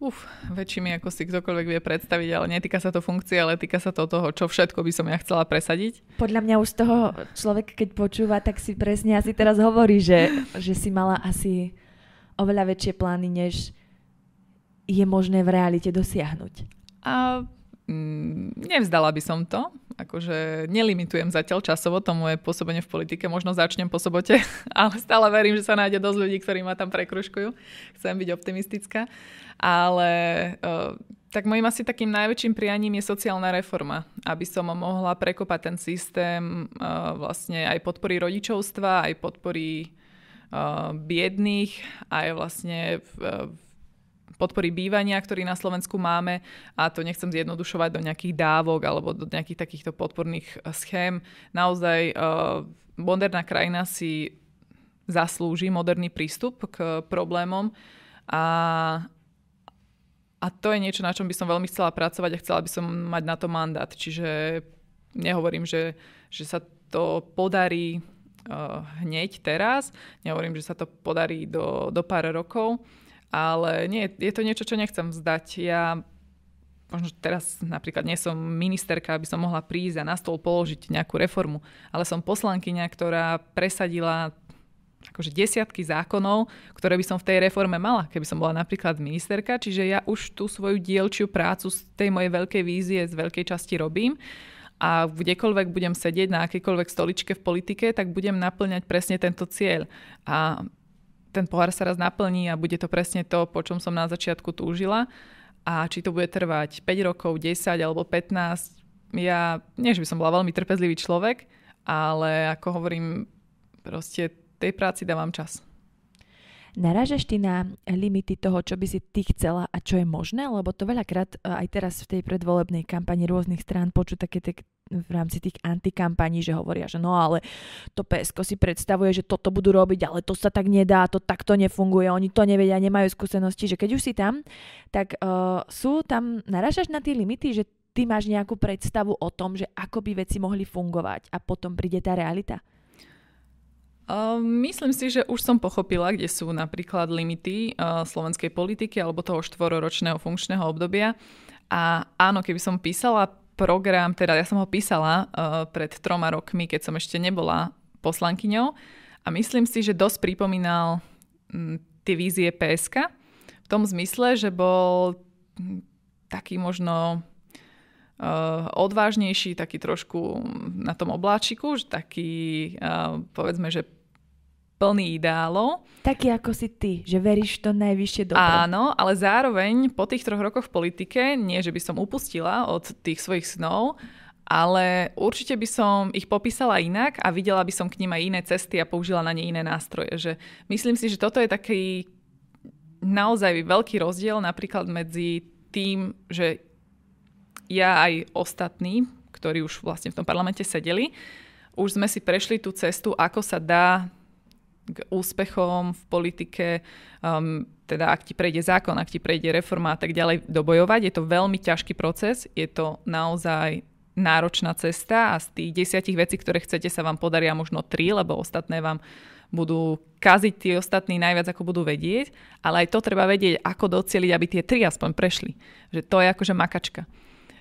Uf, väčšími, ako si ktokoľvek vie predstaviť, ale netýka sa to funkcie, ale týka sa to toho, čo všetko by som ja chcela presadiť. Podľa mňa už z toho človek, keď počúva, tak si presne asi teraz hovorí, že, že si mala asi oveľa väčšie plány, než je možné v realite dosiahnuť? A mm, nevzdala by som to. Akože nelimitujem zatiaľ časovo to moje pôsobenie v politike. Možno začnem po sobote, ale stále verím, že sa nájde dosť ľudí, ktorí ma tam prekruškujú. Chcem byť optimistická. Ale e, tak mojim asi takým najväčším prianím je sociálna reforma, aby som mohla prekopať ten systém e, vlastne aj podpory rodičovstva, aj podpory Eh, biedných, aj vlastne eh, podpory bývania, ktorý na Slovensku máme a to nechcem zjednodušovať do nejakých dávok alebo do nejakých takýchto podporných eh, schém. Naozaj moderná krajina si zaslúži moderný prístup k problémom a, a to je niečo, na čom by som veľmi chcela pracovať a chcela by som mať na to mandát. Čiže nehovorím, že, že sa to podarí hneď teraz. Nehovorím, že sa to podarí do, do pár rokov, ale nie, je to niečo, čo nechcem vzdať. Ja možno teraz napríklad nie som ministerka, aby som mohla prísť a na stôl položiť nejakú reformu, ale som poslankyňa, ktorá presadila akože desiatky zákonov, ktoré by som v tej reforme mala, keby som bola napríklad ministerka. Čiže ja už tú svoju dielčiu prácu z tej mojej veľkej vízie z veľkej časti robím a kdekoľvek budem sedieť na akýkoľvek stoličke v politike, tak budem naplňať presne tento cieľ. A ten pohár sa raz naplní a bude to presne to, po čom som na začiatku túžila. A či to bude trvať 5 rokov, 10 alebo 15, ja nie, že by som bola veľmi trpezlivý človek, ale ako hovorím, proste tej práci dávam čas. Naražaš ty na limity toho, čo by si ty chcela a čo je možné? Lebo to veľakrát e, aj teraz v tej predvolebnej kampani rôznych strán počuť také tie v rámci tých antikampaní, že hovoria, že no ale to PSK si predstavuje, že toto budú robiť, ale to sa tak nedá, to takto nefunguje, oni to nevedia, nemajú skúsenosti, že keď už si tam, tak uh, sú tam, naražaš na tie limity, že ty máš nejakú predstavu o tom, že ako by veci mohli fungovať a potom príde tá realita. Ehm, myslím si, že už som pochopila, kde sú napríklad limity uh, slovenskej politiky alebo toho štvororočného funkčného obdobia. A áno, keby som písala program, teda ja som ho písala uh, pred troma rokmi, keď som ešte nebola poslankyňou a myslím si, že dosť pripomínal mm, tie vízie PSK v tom zmysle, že bol mm, taký možno odvážnejší, taký trošku mm, na tom obláčiku, že taký, povedzme, že plný ideálov. Taký ako si ty, že veríš to najvyššie dobro. Áno, ale zároveň po tých troch rokoch v politike, nie že by som upustila od tých svojich snov, ale určite by som ich popísala inak a videla by som k ním aj iné cesty a použila na ne iné nástroje. Že myslím si, že toto je taký naozaj veľký rozdiel napríklad medzi tým, že ja aj ostatní, ktorí už vlastne v tom parlamente sedeli, už sme si prešli tú cestu, ako sa dá k úspechom v politike, um, teda ak ti prejde zákon, ak ti prejde reforma a tak ďalej, dobojovať. Je to veľmi ťažký proces, je to naozaj náročná cesta a z tých desiatich vecí, ktoré chcete, sa vám podaria možno tri, lebo ostatné vám budú kaziť tí ostatní najviac, ako budú vedieť, ale aj to treba vedieť, ako docieliť, aby tie tri aspoň prešli. Že to je akože makačka.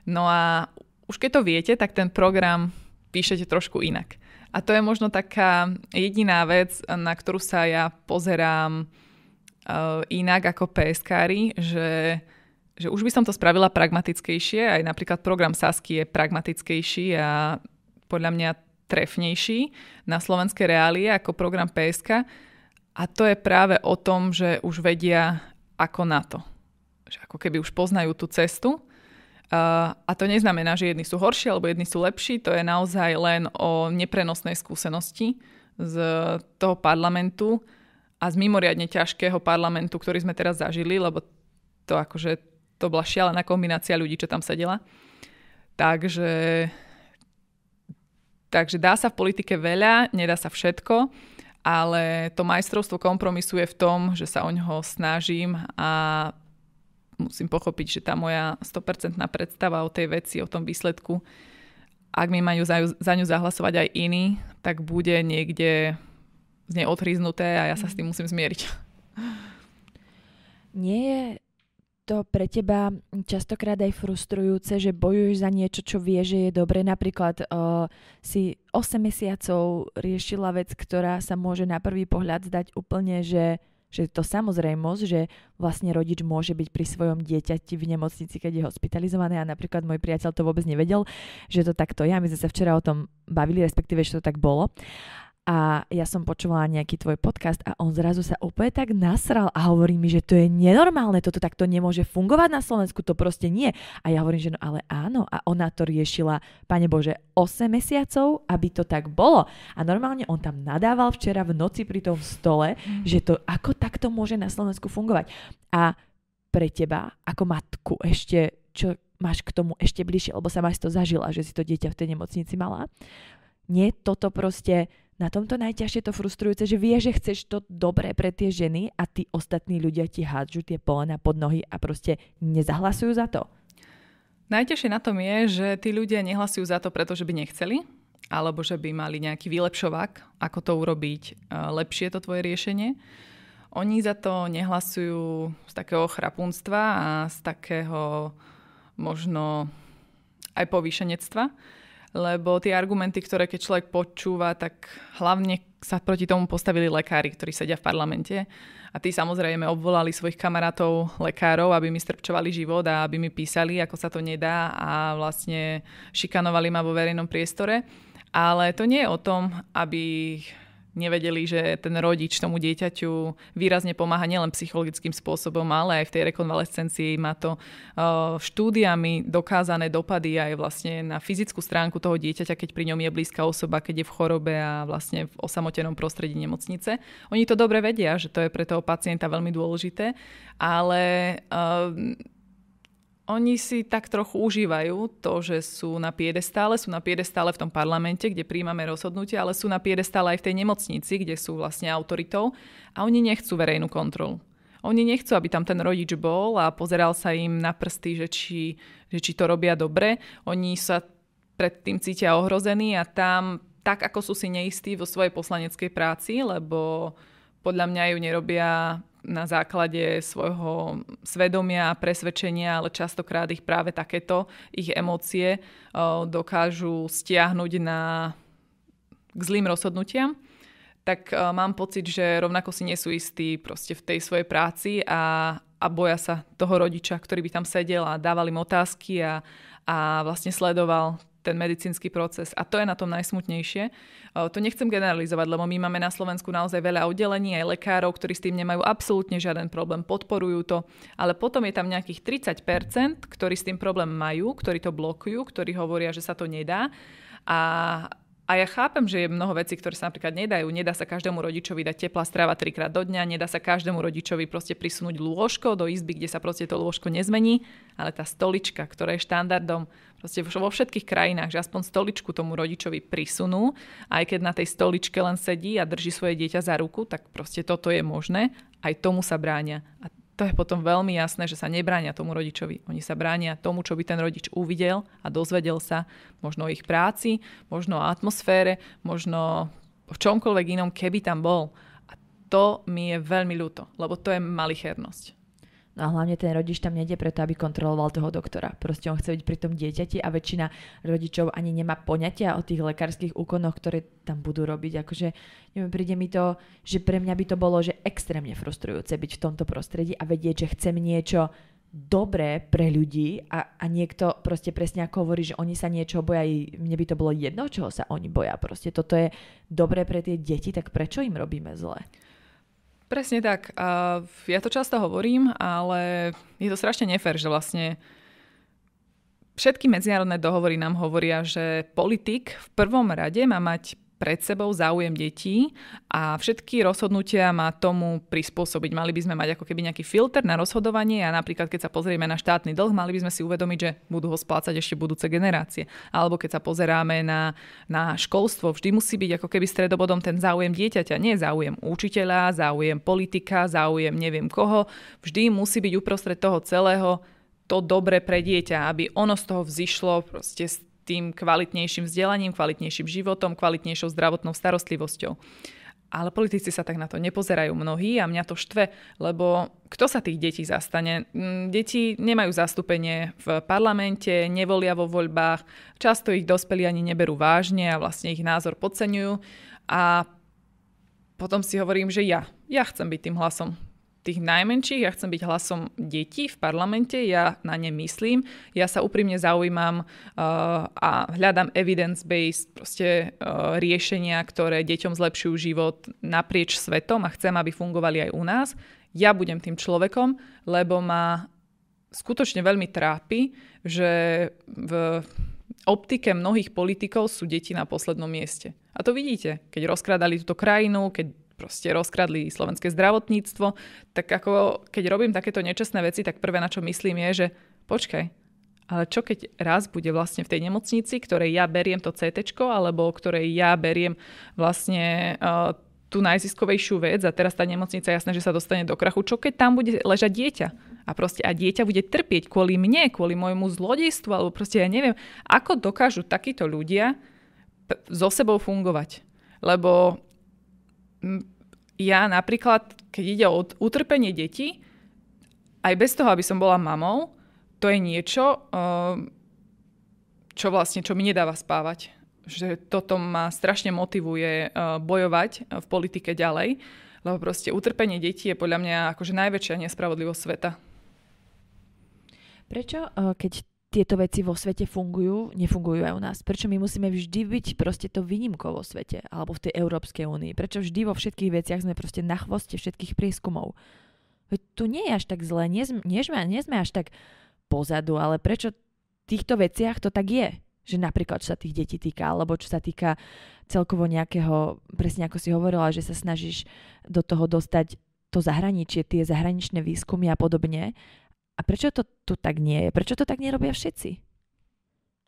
No a už keď to viete, tak ten program píšete trošku inak. A to je možno taká jediná vec, na ktorú sa ja pozerám uh, inak ako PSKári, že, že už by som to spravila pragmatickejšie, aj napríklad program Sasky je pragmatickejší a podľa mňa trefnejší na slovenské reálie ako program PSK. A to je práve o tom, že už vedia ako na to. Že ako keby už poznajú tú cestu a to neznamená, že jedni sú horší alebo jedni sú lepší, to je naozaj len o neprenosnej skúsenosti z toho parlamentu a z mimoriadne ťažkého parlamentu, ktorý sme teraz zažili, lebo to akože to bola šialená kombinácia ľudí, čo tam sedela. Takže, takže dá sa v politike veľa, nedá sa všetko, ale to majstrovstvo kompromisu je v tom, že sa o ňoho snažím a musím pochopiť, že tá moja 100% predstava o tej veci, o tom výsledku, ak mi majú za, za ňu zahlasovať aj iní, tak bude niekde z nej odhryznuté a ja sa s tým musím zmieriť. Nie je to pre teba častokrát aj frustrujúce, že bojuješ za niečo, čo vie, že je dobre. Napríklad uh, si 8 mesiacov riešila vec, ktorá sa môže na prvý pohľad zdať úplne, že že to samozrejmosť, že vlastne rodič môže byť pri svojom dieťati v nemocnici, keď je hospitalizované a napríklad môj priateľ to vôbec nevedel, že to takto je. A my sme sa včera o tom bavili, respektíve, že to tak bolo a ja som počúvala nejaký tvoj podcast a on zrazu sa úplne tak nasral a hovorí mi, že to je nenormálne, toto takto nemôže fungovať na Slovensku, to proste nie. A ja hovorím, že no ale áno a ona to riešila, pane Bože, 8 mesiacov, aby to tak bolo. A normálne on tam nadával včera v noci pri tom stole, mm. že to ako takto môže na Slovensku fungovať. A pre teba ako matku ešte, čo máš k tomu ešte bližšie, lebo sa máš to zažila, že si to dieťa v tej nemocnici mala. Nie toto proste na tomto najťažšie to frustrujúce, že vie, že chceš to dobré pre tie ženy a tí ostatní ľudia ti hádžu tie polena pod nohy a proste nezahlasujú za to. Najťažšie na tom je, že tí ľudia nehlasujú za to, pretože by nechceli, alebo že by mali nejaký vylepšovák, ako to urobiť e, lepšie to tvoje riešenie. Oni za to nehlasujú z takého chrapunstva a z takého možno aj povýšenectva lebo tie argumenty, ktoré keď človek počúva, tak hlavne sa proti tomu postavili lekári, ktorí sedia v parlamente. A tí samozrejme obvolali svojich kamarátov lekárov, aby mi strpčovali život a aby mi písali, ako sa to nedá a vlastne šikanovali ma vo verejnom priestore. Ale to nie je o tom, aby nevedeli, že ten rodič tomu dieťaťu výrazne pomáha nielen psychologickým spôsobom, ale aj v tej rekonvalescencii má to eh, štúdiami dokázané dopady aj vlastne na fyzickú stránku toho dieťaťa, keď pri ňom je blízka osoba, keď je v chorobe a vlastne v osamotenom prostredí nemocnice. Oni to dobre vedia, že to je pre toho pacienta veľmi dôležité, ale eh, oni si tak trochu užívajú to, že sú na piedestále, sú na piedestále v tom parlamente, kde príjmame rozhodnutie, ale sú na piedestále aj v tej nemocnici, kde sú vlastne autoritou a oni nechcú verejnú kontrolu. Oni nechcú, aby tam ten rodič bol a pozeral sa im na prsty, že či, že či to robia dobre. Oni sa predtým cítia ohrození a tam, tak ako sú si neistí vo svojej poslaneckej práci, lebo podľa mňa ju nerobia na základe svojho svedomia a presvedčenia, ale častokrát ich práve takéto, ich emócie dokážu stiahnuť na, k zlým rozhodnutiam tak mám pocit, že rovnako si nie sú istí proste v tej svojej práci a, a boja sa toho rodiča, ktorý by tam sedel a dával im otázky a, a vlastne sledoval ten medicínsky proces. A to je na tom najsmutnejšie. E, to nechcem generalizovať, lebo my máme na Slovensku naozaj veľa oddelení, aj lekárov, ktorí s tým nemajú absolútne žiaden problém, podporujú to. Ale potom je tam nejakých 30%, ktorí s tým problém majú, ktorí to blokujú, ktorí hovoria, že sa to nedá. A a ja chápem, že je mnoho vecí, ktoré sa napríklad nedajú. Nedá sa každému rodičovi dať teplá strava trikrát do dňa, nedá sa každému rodičovi proste prisunúť lôžko do izby, kde sa proste to lôžko nezmení, ale tá stolička, ktorá je štandardom proste vo všetkých krajinách, že aspoň stoličku tomu rodičovi prisunú, aj keď na tej stoličke len sedí a drží svoje dieťa za ruku, tak proste toto je možné, aj tomu sa bráňa. A to je potom veľmi jasné, že sa nebránia tomu rodičovi. Oni sa bránia tomu, čo by ten rodič uvidel a dozvedel sa možno o ich práci, možno o atmosfére, možno v čomkoľvek inom, keby tam bol. A to mi je veľmi ľúto, lebo to je malichernosť. No a hlavne ten rodič tam nejde preto, aby kontroloval toho doktora. Proste on chce byť pri tom dieťati a väčšina rodičov ani nemá poňatia o tých lekárskych úkonoch, ktoré tam budú robiť. Akože, neviem, príde mi to, že pre mňa by to bolo, že extrémne frustrujúce byť v tomto prostredí a vedieť, že chcem niečo dobré pre ľudí a, a niekto proste presne ako hovorí, že oni sa niečo boja, mne by to bolo jedno, čoho sa oni boja. Proste toto je dobré pre tie deti, tak prečo im robíme zle? Presne tak. A ja to často hovorím, ale je to strašne nefér, že vlastne všetky medzinárodné dohovory nám hovoria, že politik v prvom rade má mať pred sebou záujem detí a všetky rozhodnutia má tomu prispôsobiť. Mali by sme mať ako keby nejaký filter na rozhodovanie a napríklad keď sa pozrieme na štátny dlh, mali by sme si uvedomiť, že budú ho splácať ešte budúce generácie. Alebo keď sa pozeráme na, na školstvo, vždy musí byť ako keby stredobodom ten záujem dieťaťa, nie záujem učiteľa, záujem politika, záujem neviem koho. Vždy musí byť uprostred toho celého to dobre pre dieťa, aby ono z toho vzýšlo proste tým kvalitnejším vzdelaním, kvalitnejším životom, kvalitnejšou zdravotnou starostlivosťou. Ale politici sa tak na to nepozerajú mnohí a mňa to štve, lebo kto sa tých detí zastane? Mm, deti nemajú zastúpenie v parlamente, nevolia vo voľbách, často ich dospelí ani neberú vážne a vlastne ich názor podceňujú. A potom si hovorím, že ja, ja chcem byť tým hlasom tých najmenších, ja chcem byť hlasom detí v parlamente, ja na ne myslím, ja sa úprimne zaujímam uh, a hľadám evidence-based proste uh, riešenia, ktoré deťom zlepšujú život naprieč svetom a chcem, aby fungovali aj u nás. Ja budem tým človekom, lebo ma skutočne veľmi trápi, že v optike mnohých politikov sú deti na poslednom mieste. A to vidíte, keď rozkrádali túto krajinu, keď proste rozkradli slovenské zdravotníctvo, tak ako keď robím takéto nečestné veci, tak prvé na čo myslím je, že počkaj, ale čo keď raz bude vlastne v tej nemocnici, ktorej ja beriem to CT, alebo ktorej ja beriem vlastne uh, tú najziskovejšiu vec a teraz tá nemocnica jasné, že sa dostane do krachu. Čo keď tam bude ležať dieťa? A proste a dieťa bude trpieť kvôli mne, kvôli môjmu zlodejstvu, alebo proste ja neviem, ako dokážu takíto ľudia so sebou fungovať. Lebo ja napríklad, keď ide o utrpenie detí, aj bez toho, aby som bola mamou, to je niečo, ehm, čo vlastne, čo mi nedáva spávať. Že toto ma strašne motivuje eh, bojovať eh, v politike ďalej, lebo proste utrpenie detí je podľa mňa akože najväčšia nespravodlivosť sveta. Prečo, eh, keď tieto veci vo svete fungujú, nefungujú aj u nás. Prečo my musíme vždy byť proste to výnimko vo svete alebo v tej Európskej únii? Prečo vždy vo všetkých veciach sme proste na chvoste všetkých prieskumov? Veď tu nie je až tak zle, nie sme, nie, sme, nie sme až tak pozadu, ale prečo v týchto veciach to tak je? Že napríklad, čo sa tých detí týka, alebo čo sa týka celkovo nejakého, presne ako si hovorila, že sa snažíš do toho dostať to zahraničie, tie zahraničné výskumy a podobne, a prečo to tu tak nie je? Prečo to tak nerobia všetci?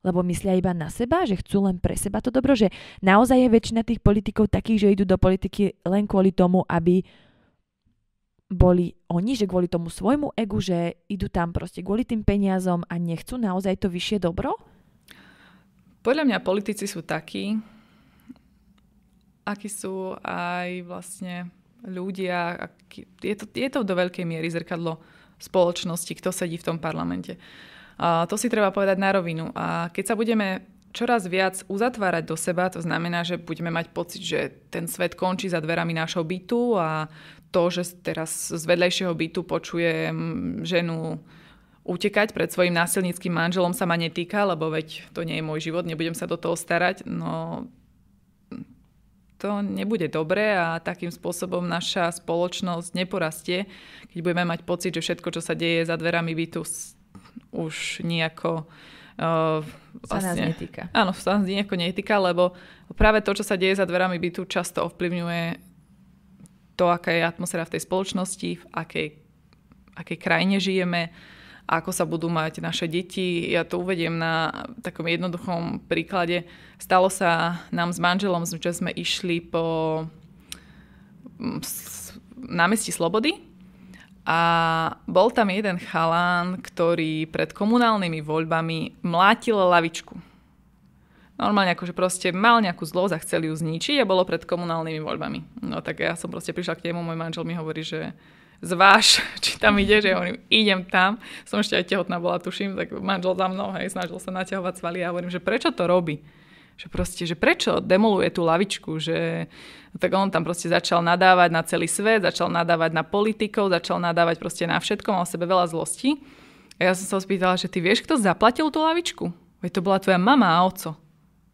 Lebo myslia iba na seba, že chcú len pre seba to dobro, že naozaj je väčšina tých politikov takých, že idú do politiky len kvôli tomu, aby boli oni, že kvôli tomu svojmu egu, že idú tam proste kvôli tým peniazom a nechcú naozaj to vyššie dobro? Podľa mňa politici sú takí, akí sú aj vlastne ľudia. Aký, je, to, je to do veľkej miery zrkadlo spoločnosti, kto sedí v tom parlamente. A to si treba povedať na rovinu. A keď sa budeme čoraz viac uzatvárať do seba, to znamená, že budeme mať pocit, že ten svet končí za dverami nášho bytu a to, že teraz z vedľajšieho bytu počujem ženu utekať pred svojim násilníckým manželom sa ma netýka, lebo veď to nie je môj život, nebudem sa do toho starať. No to nebude dobré a takým spôsobom naša spoločnosť neporastie, keď budeme mať pocit, že všetko, čo sa deje za dverami bytu, už nejako Uh, vlastne, sa nás vlastne- netýka. Áno, sa nás nejako netýka, lebo práve to, čo sa deje za dverami bytu, často ovplyvňuje to, aká je atmosféra v tej spoločnosti, v akej, akej krajine žijeme, ako sa budú mať naše deti. Ja to uvediem na takom jednoduchom príklade. Stalo sa nám s manželom, že sme išli po mm, námestí Slobody a bol tam jeden chalán, ktorý pred komunálnymi voľbami mlátil lavičku. Normálne akože proste mal nejakú zlosť a chceli ju zničiť a bolo pred komunálnymi voľbami. No tak ja som proste prišla k nemu, môj manžel mi hovorí, že zváž, či tam ide, že hovorím, idem tam. Som ešte aj tehotná bola, tuším, tak manžel za mnou, hej, snažil sa naťahovať svaly a hovorím, že prečo to robí? Že proste, že prečo demoluje tú lavičku, že tak on tam proste začal nadávať na celý svet, začal nadávať na politikov, začal nadávať proste na všetko, mal sebe veľa zlosti. A ja som sa ho spýtala, že ty vieš, kto zaplatil tú lavičku? Veď to bola tvoja mama a oco.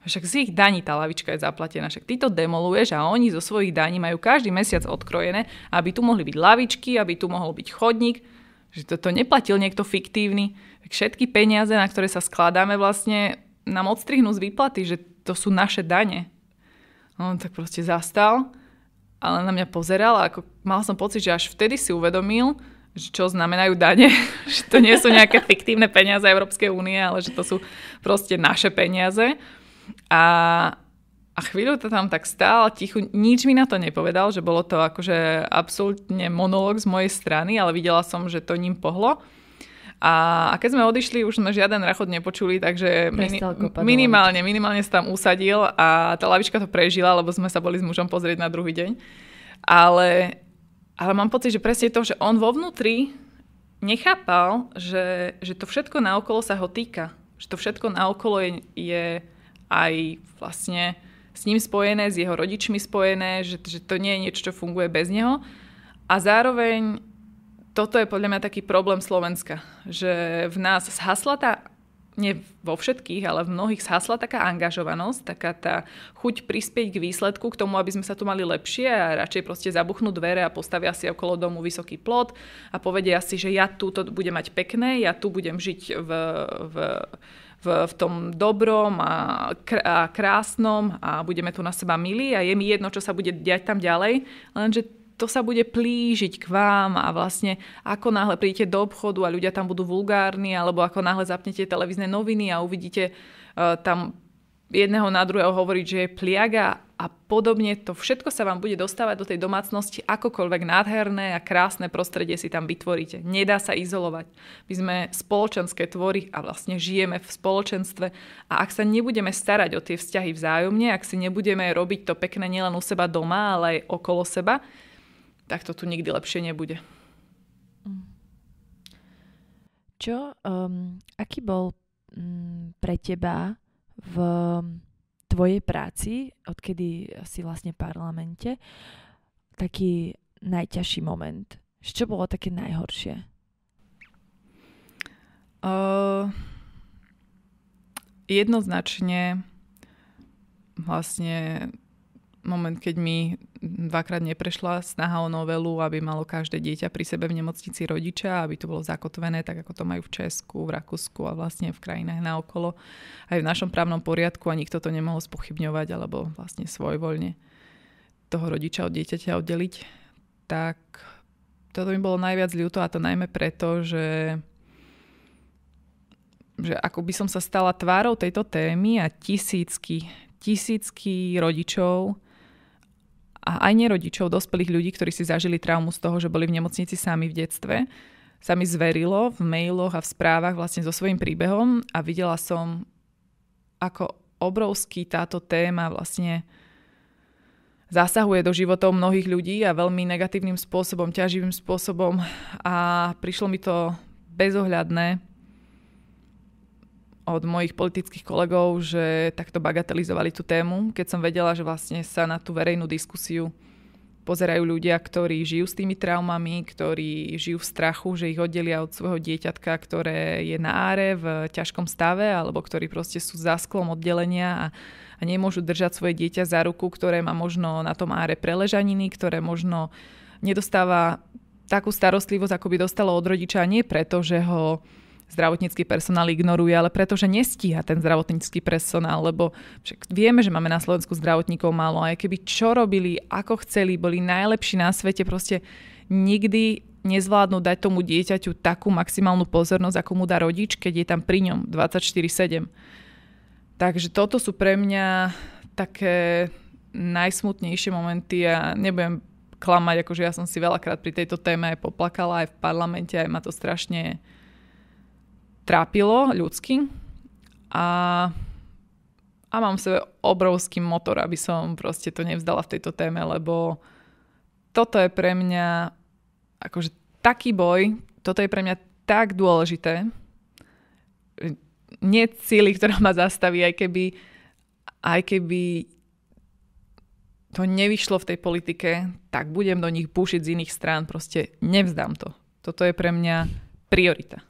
Však z ich daní tá lavička je zaplatená, však ty to demoluješ a oni zo svojich daní majú každý mesiac odkrojené, aby tu mohli byť lavičky, aby tu mohol byť chodník, že toto neplatil niekto fiktívny. Všetky peniaze, na ktoré sa skladáme vlastne, nám odstrihnú z výplaty, že to sú naše dane. on tak proste zastal, ale na mňa pozeral a ako, mal som pocit, že až vtedy si uvedomil, že čo znamenajú dane, že to nie sú nejaké fiktívne peniaze Európskej únie, ale že to sú proste naše peniaze. A, a chvíľu to tam tak stál, tichu, nič mi na to nepovedal, že bolo to akože absolútne monolog z mojej strany, ale videla som, že to ním pohlo. A, a keď sme odišli, už sme žiaden rachod nepočuli, takže mini, minimálne, minimálne sa tam usadil a tá lavička to prežila, lebo sme sa boli s mužom pozrieť na druhý deň. Ale, ale mám pocit, že presne to, že on vo vnútri nechápal, že, že to všetko naokolo sa ho týka. Že to všetko naokolo je, je aj vlastne s ním spojené, s jeho rodičmi spojené, že, že to nie je niečo, čo funguje bez neho. A zároveň toto je podľa mňa taký problém Slovenska, že v nás zhasla tá, nie vo všetkých, ale v mnohých zhasla taká angažovanosť, taká tá chuť prispieť k výsledku, k tomu, aby sme sa tu mali lepšie a radšej proste zabuchnú dvere a postavia si okolo domu vysoký plot a povedia si, že ja tu to budem mať pekné, ja tu budem žiť v, v v, v tom dobrom a, kr- a krásnom a budeme tu na seba milí a je mi jedno, čo sa bude diať tam ďalej, lenže to sa bude plížiť k vám a vlastne ako náhle príjete do obchodu a ľudia tam budú vulgárni alebo ako náhle zapnete televízne noviny a uvidíte uh, tam jedného na druhého hovoriť, že je pliaga a podobne, to všetko sa vám bude dostávať do tej domácnosti, akokoľvek nádherné a krásne prostredie si tam vytvoríte. Nedá sa izolovať. My sme spoločenské tvory a vlastne žijeme v spoločenstve a ak sa nebudeme starať o tie vzťahy vzájomne, ak si nebudeme robiť to pekné nielen u seba doma, ale aj okolo seba, tak to tu nikdy lepšie nebude. Mm. Čo, um, aký bol um, pre teba v mm, tvojej práci, odkedy si vlastne v parlamente, taký najťažší moment? Čo bolo také najhoršie? Uh, jednoznačne vlastne moment, keď mi dvakrát neprešla snaha o novelu, aby malo každé dieťa pri sebe v nemocnici rodiča, aby to bolo zakotvené, tak ako to majú v Česku, v Rakúsku a vlastne v krajinách naokolo, aj v našom právnom poriadku a nikto to nemohol spochybňovať alebo vlastne svojvoľne toho rodiča od dieťaťa oddeliť, tak toto mi bolo najviac ľúto a to najmä preto, že že ako by som sa stala tvárou tejto témy a tisícky, tisícky rodičov a aj nerodičov, dospelých ľudí, ktorí si zažili traumu z toho, že boli v nemocnici sami v detstve, sa mi zverilo v mailoch a v správach vlastne so svojím príbehom a videla som, ako obrovský táto téma vlastne zasahuje do životov mnohých ľudí a veľmi negatívnym spôsobom, ťaživým spôsobom a prišlo mi to bezohľadné od mojich politických kolegov, že takto bagatelizovali tú tému, keď som vedela, že vlastne sa na tú verejnú diskusiu pozerajú ľudia, ktorí žijú s tými traumami, ktorí žijú v strachu, že ich oddelia od svojho dieťatka, ktoré je na áre v ťažkom stave, alebo ktorí proste sú za sklom oddelenia a, a nemôžu držať svoje dieťa za ruku, ktoré má možno na tom áre preležaniny, ktoré možno nedostáva takú starostlivosť, ako by dostalo od rodiča, a nie preto, že ho zdravotnícky personál ignoruje, ale pretože nestíha ten zdravotnícky personál, lebo však vieme, že máme na Slovensku zdravotníkov málo a keby čo robili, ako chceli, boli najlepší na svete, proste nikdy nezvládnu dať tomu dieťaťu takú maximálnu pozornosť, ako mu dá rodič, keď je tam pri ňom 24-7. Takže toto sú pre mňa také najsmutnejšie momenty a nebudem klamať, akože ja som si veľakrát pri tejto téme aj poplakala aj v parlamente, aj ma to strašne trápilo ľudsky a, a mám v sebe obrovský motor, aby som proste to nevzdala v tejto téme, lebo toto je pre mňa akože taký boj, toto je pre mňa tak dôležité, nie cíly, ktorá ma zastaví, aj keby, aj keby to nevyšlo v tej politike, tak budem do nich púšiť z iných strán. Proste nevzdám to. Toto je pre mňa priorita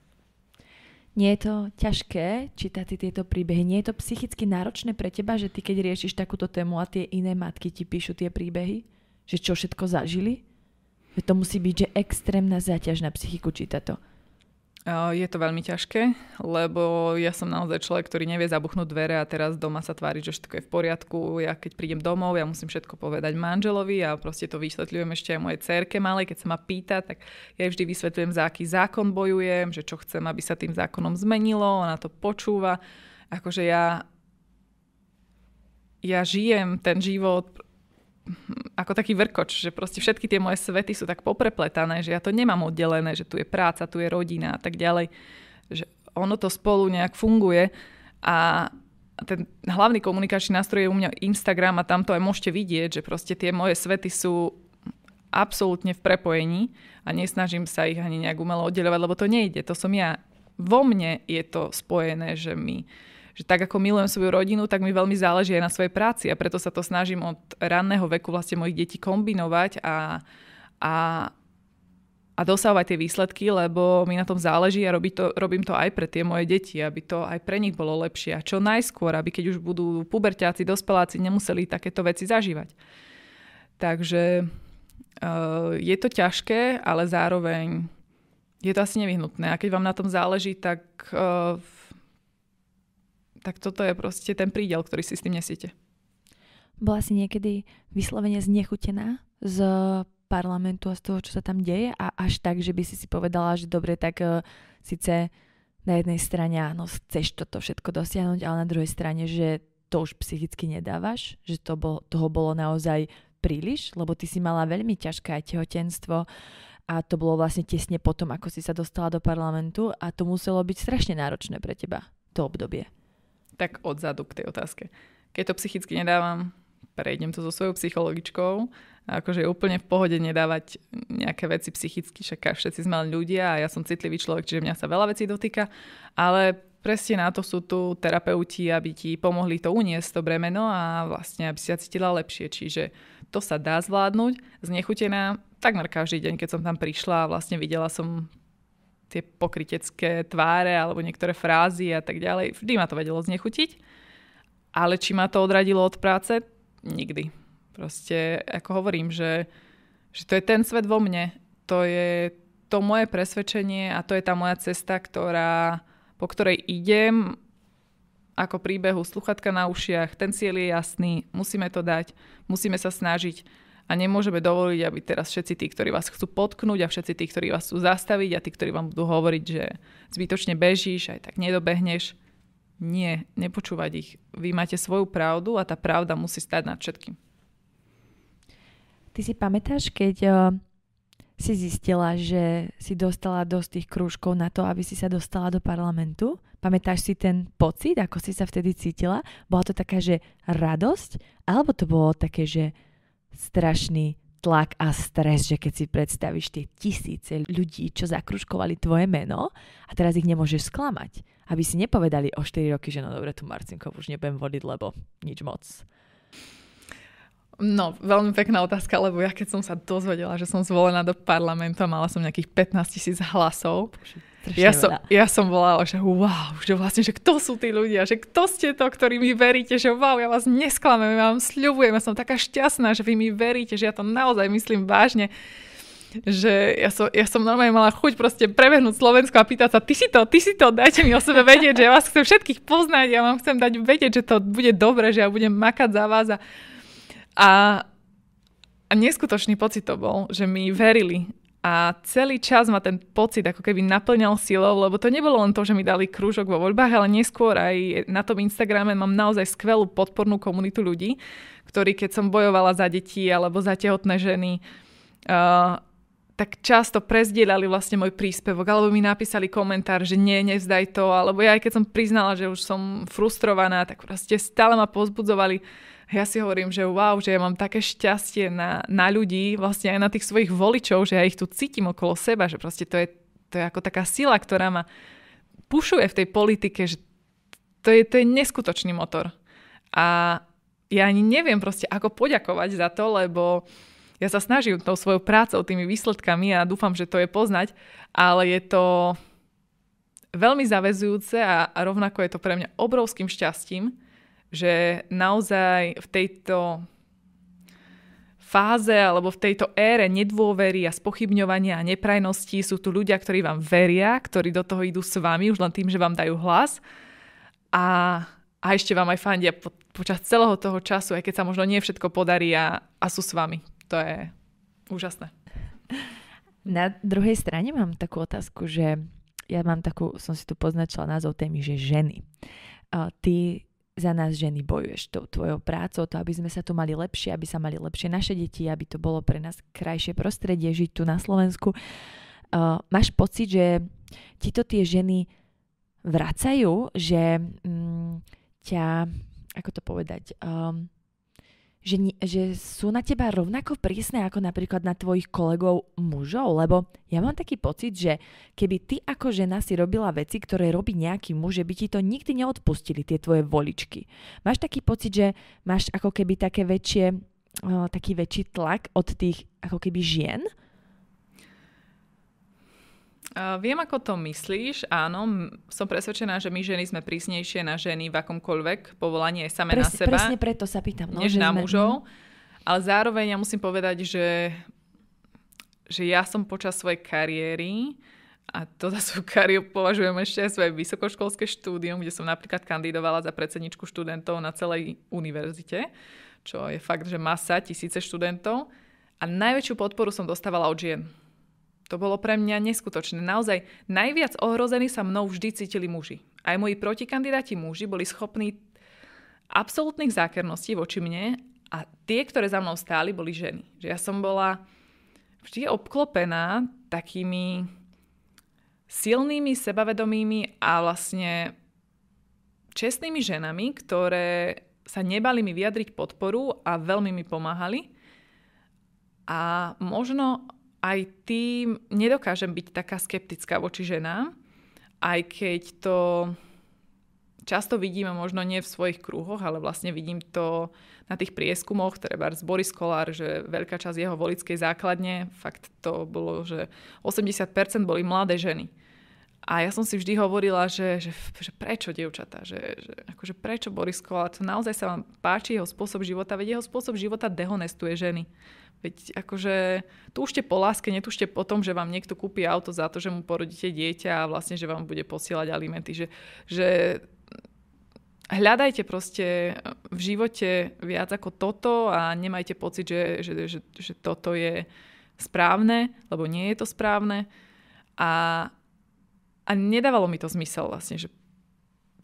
nie je to ťažké čítať si tieto príbehy? Nie je to psychicky náročné pre teba, že ty keď riešiš takúto tému a tie iné matky ti píšu tie príbehy? Že čo všetko zažili? To musí byť, že extrémna záťaž na psychiku čítať to. Je to veľmi ťažké, lebo ja som naozaj človek, ktorý nevie zabuchnúť dvere a teraz doma sa tvári, že všetko je v poriadku. Ja keď prídem domov, ja musím všetko povedať manželovi a proste to vysvetľujem ešte aj mojej cerke malej, keď sa ma pýta, tak ja vždy vysvetľujem, za aký zákon bojujem, že čo chcem, aby sa tým zákonom zmenilo, ona to počúva. Akože ja ja žijem ten život ako taký vrkoč, že proste všetky tie moje svety sú tak poprepletané, že ja to nemám oddelené, že tu je práca, tu je rodina a tak ďalej. Že ono to spolu nejak funguje a ten hlavný komunikačný nástroj je u mňa Instagram a tam to aj môžete vidieť, že proste tie moje svety sú absolútne v prepojení a nesnažím sa ich ani nejak umelo oddelovať, lebo to nejde. To som ja. Vo mne je to spojené, že my že tak ako milujem svoju rodinu, tak mi veľmi záleží aj na svojej práci a preto sa to snažím od ranného veku vlastne mojich detí kombinovať a, a, a dosahovať tie výsledky, lebo mi na tom záleží a robí to, robím to aj pre tie moje deti, aby to aj pre nich bolo lepšie a čo najskôr, aby keď už budú puberťáci, dospeláci, nemuseli takéto veci zažívať. Takže uh, je to ťažké, ale zároveň je to asi nevyhnutné. A keď vám na tom záleží, tak uh, tak toto je proste ten prídel, ktorý si s tým nesiete. Bola si niekedy vyslovene znechutená z parlamentu a z toho, čo sa tam deje a až tak, že by si si povedala, že dobre, tak uh, síce na jednej strane áno, chceš toto všetko dosiahnuť, ale na druhej strane, že to už psychicky nedávaš, že to bol, toho bolo naozaj príliš, lebo ty si mala veľmi ťažké tehotenstvo a to bolo vlastne tesne potom, ako si sa dostala do parlamentu a to muselo byť strašne náročné pre teba, to obdobie tak odzadu k tej otázke. Keď to psychicky nedávam, prejdem to so svojou psychologičkou a akože je úplne v pohode nedávať nejaké veci psychicky, však všetci sme len ľudia a ja som citlivý človek, čiže mňa sa veľa vecí dotýka, ale presne na to sú tu terapeuti, aby ti pomohli to uniesť, to bremeno a vlastne, aby si sa cítila lepšie. Čiže to sa dá zvládnuť. Znechutená takmer každý deň, keď som tam prišla a vlastne videla som tie pokrytecké tváre alebo niektoré frázy a tak ďalej. Vždy ma to vedelo znechutiť. Ale či ma to odradilo od práce? Nikdy. Proste, ako hovorím, že, že to je ten svet vo mne. To je to moje presvedčenie a to je tá moja cesta, ktorá, po ktorej idem ako príbehu sluchatka na ušiach. Ten cieľ je jasný, musíme to dať, musíme sa snažiť a nemôžeme dovoliť, aby teraz všetci tí, ktorí vás chcú potknúť a všetci tí, ktorí vás chcú zastaviť a tí, ktorí vám budú hovoriť, že zbytočne bežíš, aj tak nedobehneš. Nie, nepočúvať ich. Vy máte svoju pravdu a tá pravda musí stať nad všetkým. Ty si pamätáš, keď uh, si zistila, že si dostala dosť tých krúžkov na to, aby si sa dostala do parlamentu? Pamätáš si ten pocit, ako si sa vtedy cítila? Bola to taká, že radosť? Alebo to bolo také, že strašný tlak a stres, že keď si predstavíš tie tisíce ľudí, čo zakruškovali tvoje meno a teraz ich nemôžeš sklamať. Aby si nepovedali o 4 roky, že no dobre, tu Marcinkov už nebudem voliť, lebo nič moc. No, veľmi pekná otázka, lebo ja keď som sa dozvedela, že som zvolená do parlamentu a mala som nejakých 15 tisíc hlasov, Bože strašne ja som, Ja som volala, že wow, že vlastne, že kto sú tí ľudia, že kto ste to, ktorí mi veríte, že wow, ja vás nesklamem, ja vám sľubujem, ja som taká šťastná, že vy mi veríte, že ja to naozaj myslím vážne že ja som, ja som normálne mala chuť proste prebehnúť Slovensko a pýtať sa, ty si to, ty si to, dajte mi o sebe vedieť, že ja vás chcem všetkých poznať, ja vám chcem dať vedieť, že to bude dobre, že ja budem makať za vás. A, a, a neskutočný pocit to bol, že mi verili a celý čas ma ten pocit ako keby naplňal silou, lebo to nebolo len to, že mi dali krúžok vo voľbách, ale neskôr aj na tom Instagrame mám naozaj skvelú podpornú komunitu ľudí, ktorí keď som bojovala za deti alebo za tehotné ženy, uh, tak často prezdielali vlastne môj príspevok, alebo mi napísali komentár, že nie, nevzdaj to, alebo ja aj keď som priznala, že už som frustrovaná, tak proste stále ma pozbudzovali ja si hovorím, že wow, že ja mám také šťastie na, na ľudí, vlastne aj na tých svojich voličov, že ja ich tu cítim okolo seba, že proste to je, to je ako taká sila, ktorá ma pušuje v tej politike, že to je, to je neskutočný motor. A ja ani neviem proste, ako poďakovať za to, lebo ja sa snažím tou svojou prácou, tými výsledkami a dúfam, že to je poznať, ale je to veľmi zavezujúce a, a rovnako je to pre mňa obrovským šťastím, že naozaj v tejto fáze alebo v tejto ére nedôvery a spochybňovania a neprajnosti sú tu ľudia, ktorí vám veria, ktorí do toho idú s vami už len tým, že vám dajú hlas a, a ešte vám aj fandia po, počas celého toho času, aj keď sa možno nie všetko podarí a, a sú s vami. To je úžasné. Na druhej strane mám takú otázku, že ja mám takú, som si tu poznačila názov témy, že ženy. Ty za nás ženy bojuješ tou tvojou prácou, to aby sme sa tu mali lepšie, aby sa mali lepšie naše deti, aby to bolo pre nás krajšie prostredie žiť tu na Slovensku. Uh, máš pocit, že ti to tie ženy vracajú, že um, ťa, ako to povedať, um, že, že sú na teba rovnako prísne ako napríklad na tvojich kolegov mužov, lebo ja mám taký pocit, že keby ty ako žena si robila veci, ktoré robí nejaký muž, že by ti to nikdy neodpustili, tie tvoje voličky. Máš taký pocit, že máš ako keby také väčšie, eh, taký väčší tlak od tých ako keby žien, Viem, ako to myslíš. Áno, som presvedčená, že my ženy sme prísnejšie na ženy v akomkoľvek povolanie aj same Pres, na seba. Presne preto sa pýtam. No, než že na sme... mužov. Mhm. Ale zároveň ja musím povedať, že, že ja som počas svojej kariéry a to za svoju kariu považujem ešte aj svoje vysokoškolské štúdium, kde som napríklad kandidovala za predsedničku študentov na celej univerzite, čo je fakt, že masa, tisíce študentov. A najväčšiu podporu som dostávala od žien to bolo pre mňa neskutočné. Naozaj, najviac ohrození sa mnou vždy cítili muži. Aj moji protikandidáti muži boli schopní absolútnych zákerností voči mne a tie, ktoré za mnou stáli, boli ženy. Že ja som bola vždy obklopená takými silnými, sebavedomými a vlastne čestnými ženami, ktoré sa nebali mi vyjadriť podporu a veľmi mi pomáhali. A možno aj tým nedokážem byť taká skeptická voči ženám, aj keď to často vidím, a možno nie v svojich kruhoch, ale vlastne vidím to na tých prieskumoch, treba teda z Boris Kolár, že veľká časť jeho volickej základne, fakt to bolo, že 80% boli mladé ženy. A ja som si vždy hovorila, že, že, že prečo, dievčatá, že, že akože prečo Boris Kolár, to naozaj sa vám páči jeho spôsob života, veď jeho spôsob života dehonestuje ženy. Veď akože tušte po láske, netušte po tom, že vám niekto kúpi auto za to, že mu porodíte dieťa a vlastne, že vám bude posielať alimenty. Že, že hľadajte proste v živote viac ako toto a nemajte pocit, že, že, že, že toto je správne, lebo nie je to správne. A, a nedávalo mi to zmysel vlastne, že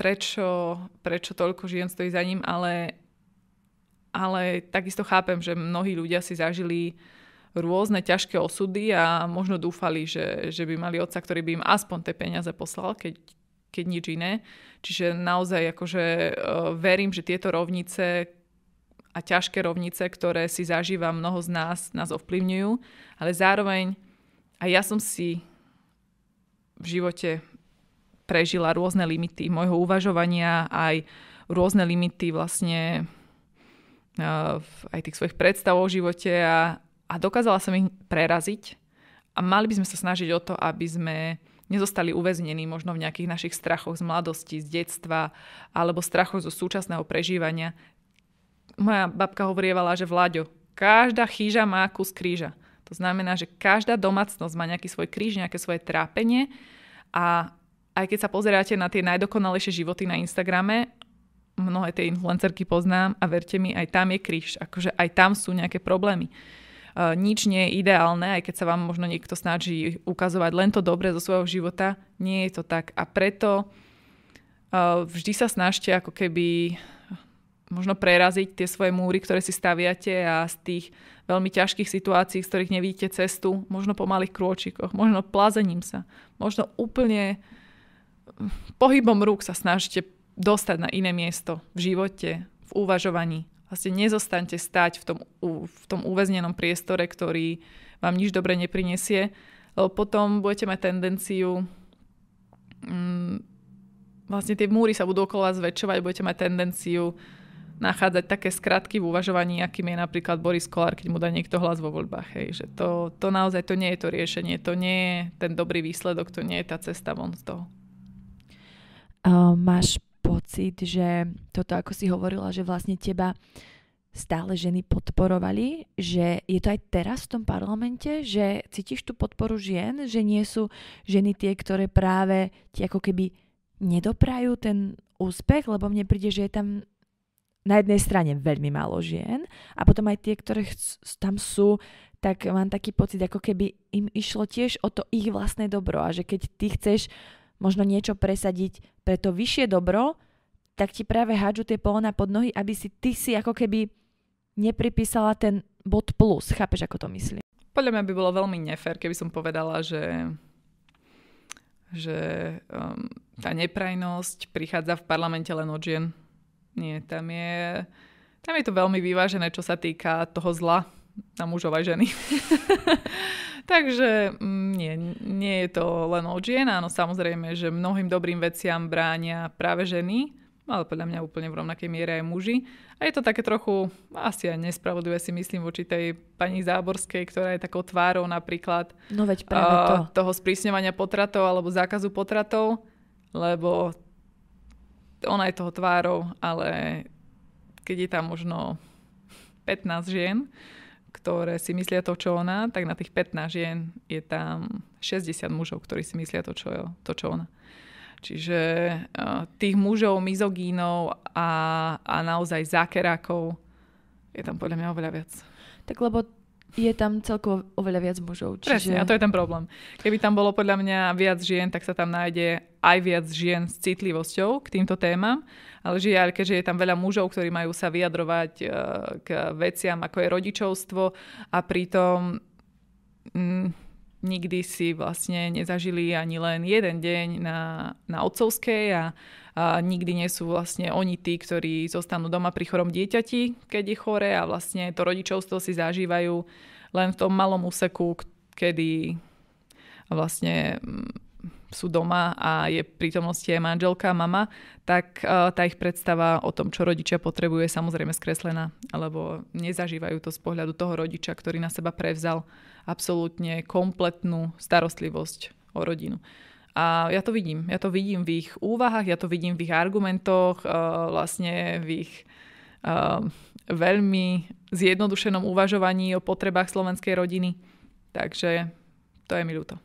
prečo, prečo toľko žien stojí za ním, ale ale takisto chápem, že mnohí ľudia si zažili rôzne ťažké osudy a možno dúfali, že, že by mali otca, ktorý by im aspoň tie peniaze poslal, keď, keď nič iné. Čiže naozaj akože e, verím, že tieto rovnice a ťažké rovnice, ktoré si zažíva mnoho z nás, nás ovplyvňujú, ale zároveň aj ja som si v živote prežila rôzne limity môjho uvažovania, aj rôzne limity vlastne v aj tých svojich predstav o živote a, a dokázala som ich preraziť a mali by sme sa snažiť o to, aby sme nezostali uväznení možno v nejakých našich strachoch z mladosti, z detstva alebo strachoch zo súčasného prežívania. Moja babka hovorievala, že Vláďo, každá chýža má kus kríža. To znamená, že každá domácnosť má nejaký svoj kríž, nejaké svoje trápenie a aj keď sa pozeráte na tie najdokonalejšie životy na Instagrame, mnohé tie influencerky poznám a verte mi, aj tam je kríž, akože aj tam sú nejaké problémy. nič nie je ideálne, aj keď sa vám možno niekto snaží ukazovať len to dobré zo svojho života, nie je to tak. A preto vždy sa snažte ako keby eh, možno preraziť tie svoje múry, ktoré si staviate a z tých veľmi ťažkých situácií, z ktorých nevidíte cestu, možno po malých krôčikoch, možno plazením sa, možno úplne hm, pohybom rúk sa snažte dostať na iné miesto v živote, v uvažovaní. Vlastne nezostaňte stať v tom, v tom uväznenom priestore, ktorý vám nič dobre neprinesie, lebo potom budete mať tendenciu mm, vlastne tie múry sa budú okolo vás zväčšovať, budete mať tendenciu nachádzať také skratky v uvažovaní, akým je napríklad Boris Kolár, keď mu dá niekto hlas vo voľbách. Hej, že to, to naozaj to nie je to riešenie, to nie je ten dobrý výsledok, to nie je tá cesta von z toho. Uh, máš pocit, že toto, ako si hovorila, že vlastne teba stále ženy podporovali, že je to aj teraz v tom parlamente, že cítiš tú podporu žien, že nie sú ženy tie, ktoré práve ti ako keby nedoprajú ten úspech, lebo mne príde, že je tam na jednej strane veľmi málo žien a potom aj tie, ktoré tam sú, tak mám taký pocit, ako keby im išlo tiež o to ich vlastné dobro a že keď ty chceš možno niečo presadiť pre to vyššie dobro, tak ti práve hádžu tie polena pod nohy, aby si ty si ako keby nepripísala ten bod plus. Chápeš, ako to myslím? Podľa mňa by bolo veľmi nefér, keby som povedala, že že um, tá neprajnosť prichádza v parlamente len od žien. Nie, tam je, tam je to veľmi vyvážené, čo sa týka toho zla, na mužov aj ženy. Takže mm, nie, nie je to len od žien, áno samozrejme, že mnohým dobrým veciam bránia práve ženy, ale podľa mňa úplne v rovnakej miere aj muži. A je to také trochu, asi aj nespravodlivé si myslím, voči tej pani Záborskej, ktorá je takou tvárou napríklad no veď práve to. toho sprísňovania potratov alebo zákazu potratov, lebo ona je toho tvárou, ale keď je tam možno 15 žien, ktoré si myslia to, čo ona, tak na tých 15 žien je tam 60 mužov, ktorí si myslia to, čo, je, to, čo ona. Čiže e, tých mužov, mizogínov a, a naozaj zákerákov je tam podľa mňa oveľa viac. Tak lebo je tam celkovo oveľa viac mužov. Čiže... Presne, a to je ten problém. Keby tam bolo podľa mňa viac žien, tak sa tam nájde aj viac žien s citlivosťou k týmto témam, ale žiaľ, keďže je tam veľa mužov, ktorí majú sa vyjadrovať e, k veciam, ako je rodičovstvo a pritom m, mm, nikdy si vlastne nezažili ani len jeden deň na, na otcovskej a a nikdy nie sú vlastne oni tí, ktorí zostanú doma pri chorom dieťati, keď je chore a vlastne to rodičovstvo si zažívajú len v tom malom úseku, kedy vlastne mm, sú doma a je prítomnosti aj manželka, mama, tak e, tá ich predstava o tom, čo rodičia potrebuje, je samozrejme skreslená, alebo nezažívajú to z pohľadu toho rodiča, ktorý na seba prevzal absolútne kompletnú starostlivosť o rodinu. A ja to vidím. Ja to vidím v ich úvahách, ja to vidím v ich argumentoch, e, vlastne v ich e, veľmi zjednodušenom uvažovaní o potrebách slovenskej rodiny. Takže to je mi ľúto.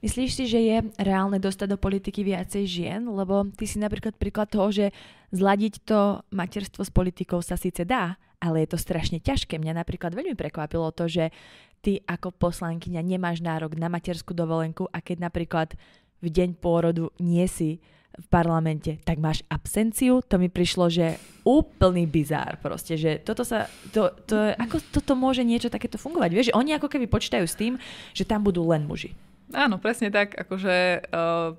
Myslíš si, že je reálne dostať do politiky viacej žien? Lebo ty si napríklad príklad toho, že zladiť to materstvo s politikou sa síce dá, ale je to strašne ťažké. Mňa napríklad veľmi prekvapilo to, že ty ako poslankyňa nemáš nárok na materskú dovolenku a keď napríklad v deň pôrodu nie si v parlamente, tak máš absenciu, to mi prišlo, že úplný bizár proste, že toto sa, to, to, ako toto môže niečo takéto fungovať, vieš, že oni ako keby počítajú s tým, že tam budú len muži. Áno, presne tak, akože uh,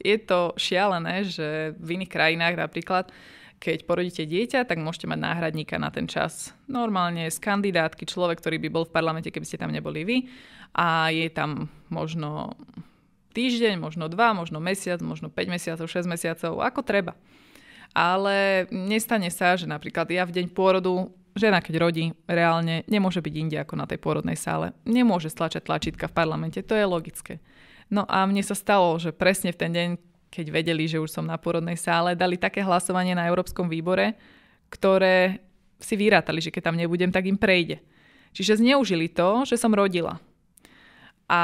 je to šialené, že v iných krajinách napríklad uh, keď porodíte dieťa, tak môžete mať náhradníka na ten čas. Normálne z kandidátky človek, ktorý by bol v parlamente, keby ste tam neboli vy. A je tam možno týždeň, možno dva, možno mesiac, možno 5 mesiacov, 6 mesiacov, ako treba. Ale nestane sa, že napríklad ja v deň pôrodu Žena, keď rodí, reálne nemôže byť inde ako na tej pôrodnej sále. Nemôže stlačať tlačítka v parlamente, to je logické. No a mne sa stalo, že presne v ten deň keď vedeli, že už som na porodnej sále, dali také hlasovanie na Európskom výbore, ktoré si vyrátali, že keď tam nebudem, tak im prejde. Čiže zneužili to, že som rodila. A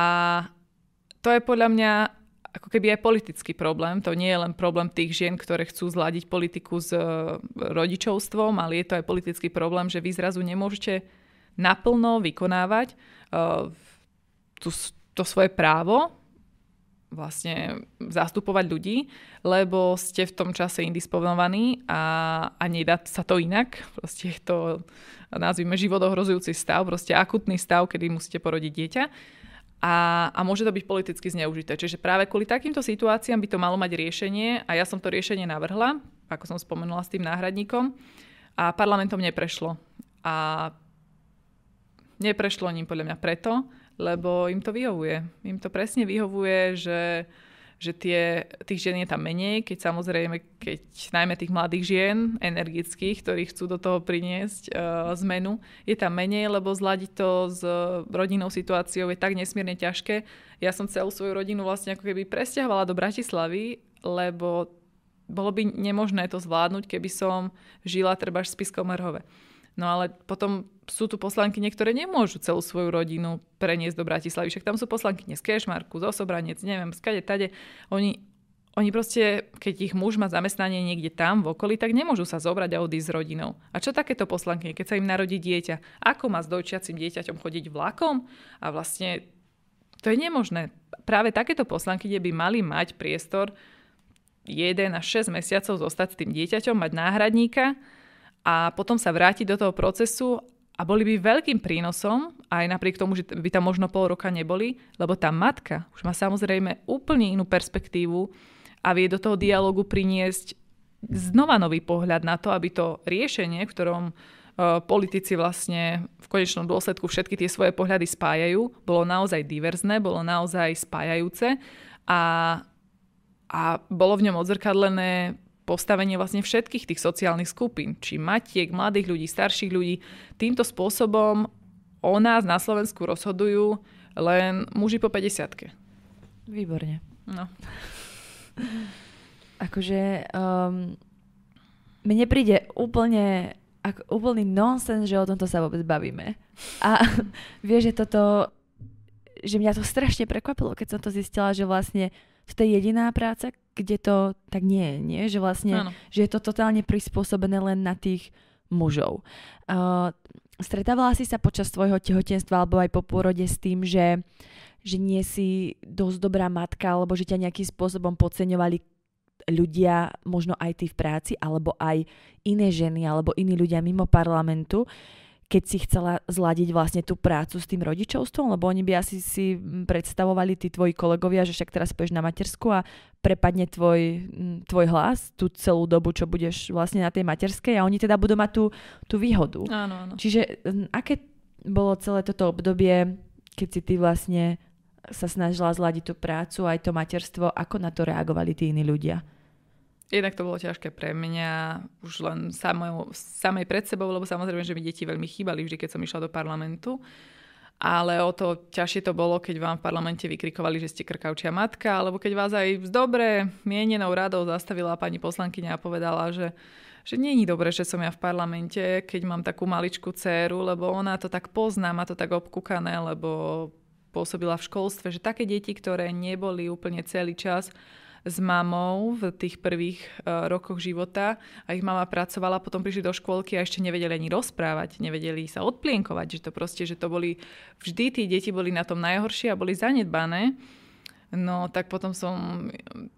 to je podľa mňa ako keby aj politický problém. To nie je len problém tých žien, ktoré chcú zladiť politiku s e, rodičovstvom, ale je to aj politický problém, že vy zrazu nemôžete naplno vykonávať uh, tú, to svoje právo vlastne zastupovať ľudí, lebo ste v tom čase indisponovaní a, a nedá sa to inak. Proste je to, nazvime, životohrozujúci stav, proste akutný stav, kedy musíte porodiť dieťa. A, a môže to byť politicky zneužité. Čiže práve kvôli takýmto situáciám by to malo mať riešenie a ja som to riešenie navrhla, ako som spomenula s tým náhradníkom, a parlamentom neprešlo. A neprešlo ním podľa mňa preto, lebo im to vyhovuje. Im to presne vyhovuje, že, že tie, tých žien je tam menej, keď samozrejme, keď najmä tých mladých žien, energických, ktorí chcú do toho priniesť e, zmenu, je tam menej, lebo zladiť to s rodinnou situáciou je tak nesmierne ťažké. Ja som celú svoju rodinu vlastne ako keby presťahovala do Bratislavy, lebo bolo by nemožné to zvládnuť, keby som žila treba v Spiskom Mrhove. No ale potom sú tu poslanky, niektoré nemôžu celú svoju rodinu preniesť do Bratislavy. Však tam sú poslanky z Kešmarku, z Osobranec, neviem, kade, tade. Oni, oni proste, keď ich muž má zamestnanie niekde tam v okolí, tak nemôžu sa zobrať a odísť s rodinou. A čo takéto poslanky, keď sa im narodí dieťa? Ako má s dojčiacim dieťaťom chodiť vlakom? A vlastne to je nemožné. Práve takéto poslanky by mali mať priestor 1 až 6 mesiacov zostať s tým dieťaťom, mať náhradníka a potom sa vrátiť do toho procesu a boli by veľkým prínosom, aj napriek tomu, že by tam možno pol roka neboli, lebo tá matka už má samozrejme úplne inú perspektívu a vie do toho dialogu priniesť znova nový pohľad na to, aby to riešenie, v ktorom e, politici vlastne v konečnom dôsledku všetky tie svoje pohľady spájajú, bolo naozaj diverzné, bolo naozaj spájajúce a, a bolo v ňom odzrkadlené postavenie vlastne všetkých tých sociálnych skupín, či matiek, mladých ľudí, starších ľudí. Týmto spôsobom o nás na Slovensku rozhodujú len muži po 50 Výborne. No. akože um, mne príde úplne ak, úplný nonsens, že o tomto sa vôbec bavíme. A vieš, že toto že mňa to strašne prekvapilo, keď som to zistila, že vlastne to je jediná práca, kde to tak nie je, nie? Že vlastne, ano. že je to totálne prispôsobené len na tých mužov. Uh, stretávala si sa počas tvojho tehotenstva alebo aj po pôrode s tým, že, že nie si dosť dobrá matka, alebo že ťa nejakým spôsobom podceňovali ľudia, možno aj tí v práci, alebo aj iné ženy, alebo iní ľudia mimo parlamentu, keď si chcela zladiť vlastne tú prácu s tým rodičovstvom, lebo oni by asi si mm, predstavovali tí tvoji kolegovia, že však teraz pôjdeš na matersku a prepadne tvoj, mm, tvoj hlas tú celú dobu, čo budeš vlastne na tej materskej a oni teda budú mať tú, tú výhodu. Áno, áno. Čiže mm, aké bolo celé toto obdobie, keď si ty vlastne sa snažila zladiť tú prácu aj to materstvo, ako na to reagovali tí iní ľudia? Jednak to bolo ťažké pre mňa, už len samého, samej pred sebou, lebo samozrejme, že mi deti veľmi chýbali vždy, keď som išla do parlamentu. Ale o to ťažšie to bolo, keď vám v parlamente vykrikovali, že ste krkavčia matka, alebo keď vás aj s dobre mienenou radou zastavila pani poslankyňa a povedala, že, že nie je dobre, že som ja v parlamente, keď mám takú maličku dceru, lebo ona to tak pozná, má to tak obkúkané, lebo pôsobila v školstve, že také deti, ktoré neboli úplne celý čas s mamou v tých prvých e, rokoch života a ich mama pracovala, potom prišli do škôlky a ešte nevedeli ani rozprávať, nevedeli sa odplienkovať, že to proste, že to boli, vždy tí deti boli na tom najhoršie a boli zanedbané. No tak potom som e,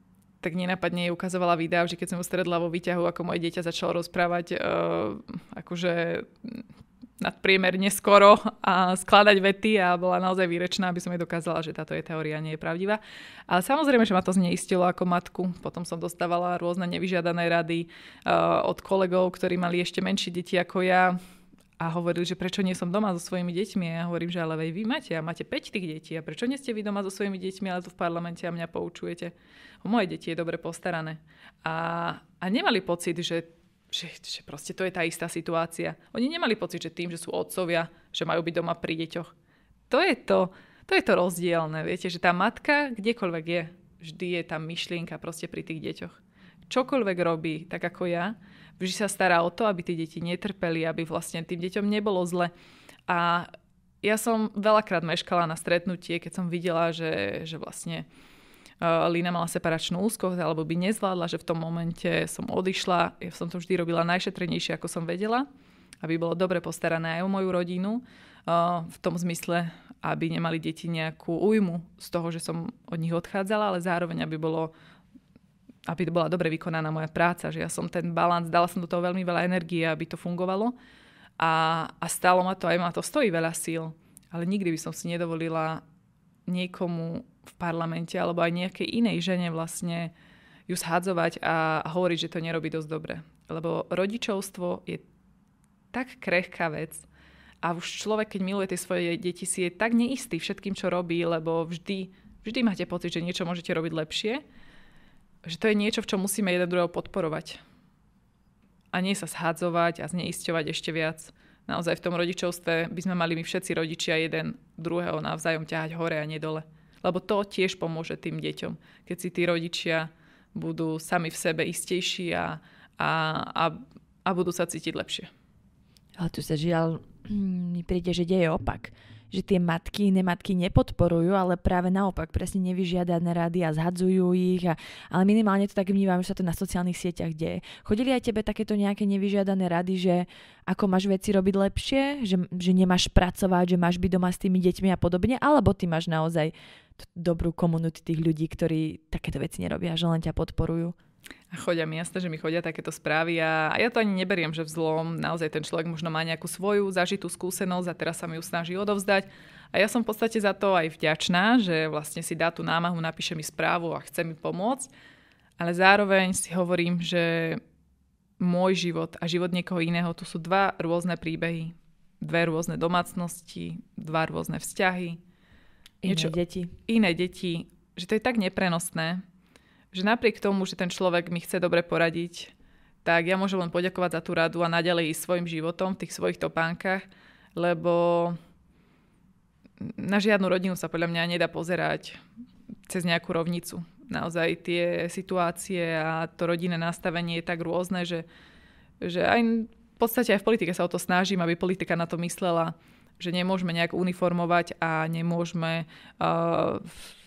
tak nenápadne jej ukazovala videa, že keď som ho stredla vo výťahu, ako moje dieťa začalo rozprávať, uh, akože nadpriemerne skoro a skladať vety a bola naozaj výrečná, aby som jej dokázala, že táto je teória nie je pravdivá. Ale samozrejme, že ma to zneistilo ako matku. Potom som dostávala rôzne nevyžiadané rady uh, od kolegov, ktorí mali ešte menšie deti ako ja a hovorili, že prečo nie som doma so svojimi deťmi. A ja hovorím, že ale vej, vy máte a máte 5 tých detí a prečo nie ste vy doma so svojimi deťmi, ale tu v parlamente a mňa poučujete. O moje deti je dobre postarané. A, a nemali pocit, že že, že proste to je tá istá situácia. Oni nemali pocit, že tým, že sú otcovia, že majú byť doma pri deťoch. To je to, to je to rozdielne, viete, že tá matka kdekoľvek je, vždy je tá myšlienka proste pri tých deťoch. Čokoľvek robí, tak ako ja, vždy sa stará o to, aby tí deti netrpeli, aby vlastne tým deťom nebolo zle. A ja som veľakrát meškala na stretnutie, keď som videla, že, že vlastne Eh, Lina mala separačnú úzkosť alebo by nezvládla, že v tom momente som odišla. Ja som to vždy robila najšetrnejšie, ako som vedela, aby bolo dobre postarané aj o moju rodinu. Eh, v tom zmysle, aby nemali deti nejakú újmu z toho, že som od nich odchádzala, ale zároveň, aby bolo aby to bola dobre vykonaná moja práca, že ja som ten balans, dala som do toho veľmi veľa energie, aby to fungovalo a, a stalo ma to, aj ma to stojí veľa síl, ale nikdy by som si nedovolila niekomu v parlamente alebo aj nejakej inej žene vlastne ju zhadzovať a hovoriť, že to nerobí dosť dobre. Lebo rodičovstvo je tak krehká vec a už človek, keď miluje tie svoje deti, si je tak neistý všetkým, čo robí, lebo vždy, vždy máte pocit, že niečo môžete robiť lepšie, že to je niečo, v čom musíme jeden druhého podporovať. A nie sa shádzovať a zneisťovať ešte viac naozaj v tom rodičovstve by sme mali my všetci rodičia jeden druhého navzájom ťahať hore a nedole. dole. Lebo to tiež pomôže tým deťom, keď si tí rodičia budú sami v sebe istejší a, a, a, a budú sa cítiť lepšie. Ale tu sa žiaľ, mm, mi príde, že deje opak že tie matky iné matky nepodporujú, ale práve naopak, presne nevyžiadané rady a zhadzujú ich. A, ale minimálne to tak vnímam, že sa to na sociálnych sieťach deje. Chodili aj tebe takéto nejaké nevyžiadané rady, že ako máš veci robiť lepšie, že, že nemáš pracovať, že máš byť doma s tými deťmi a podobne, alebo ty máš naozaj dobrú komunitu tých ľudí, ktorí takéto veci nerobia, že len ťa podporujú. A chodia mi jasné, že mi chodia takéto správy a, a ja to ani neberiem, že vzlom naozaj ten človek možno má nejakú svoju zažitú skúsenosť a teraz sa mi ju snaží odovzdať. A ja som v podstate za to aj vďačná, že vlastne si dá tú námahu, napíše mi správu a chce mi pomôcť. Ale zároveň si hovorím, že môj život a život niekoho iného, to sú dva rôzne príbehy. Dve rôzne domácnosti, dva rôzne vzťahy, niečo, iné deti. Iné deti. Že to je tak neprenosné, že napriek tomu, že ten človek mi chce dobre poradiť, tak ja môžem len poďakovať za tú radu a naďalej ísť svojim životom v tých svojich topánkach, lebo na žiadnu rodinu sa podľa mňa nedá pozerať cez nejakú rovnicu. Naozaj tie situácie a to rodinné nastavenie je tak rôzne, že, že aj v podstate aj v politike sa o to snažím, aby politika na to myslela že nemôžeme nejak uniformovať a nemôžeme uh,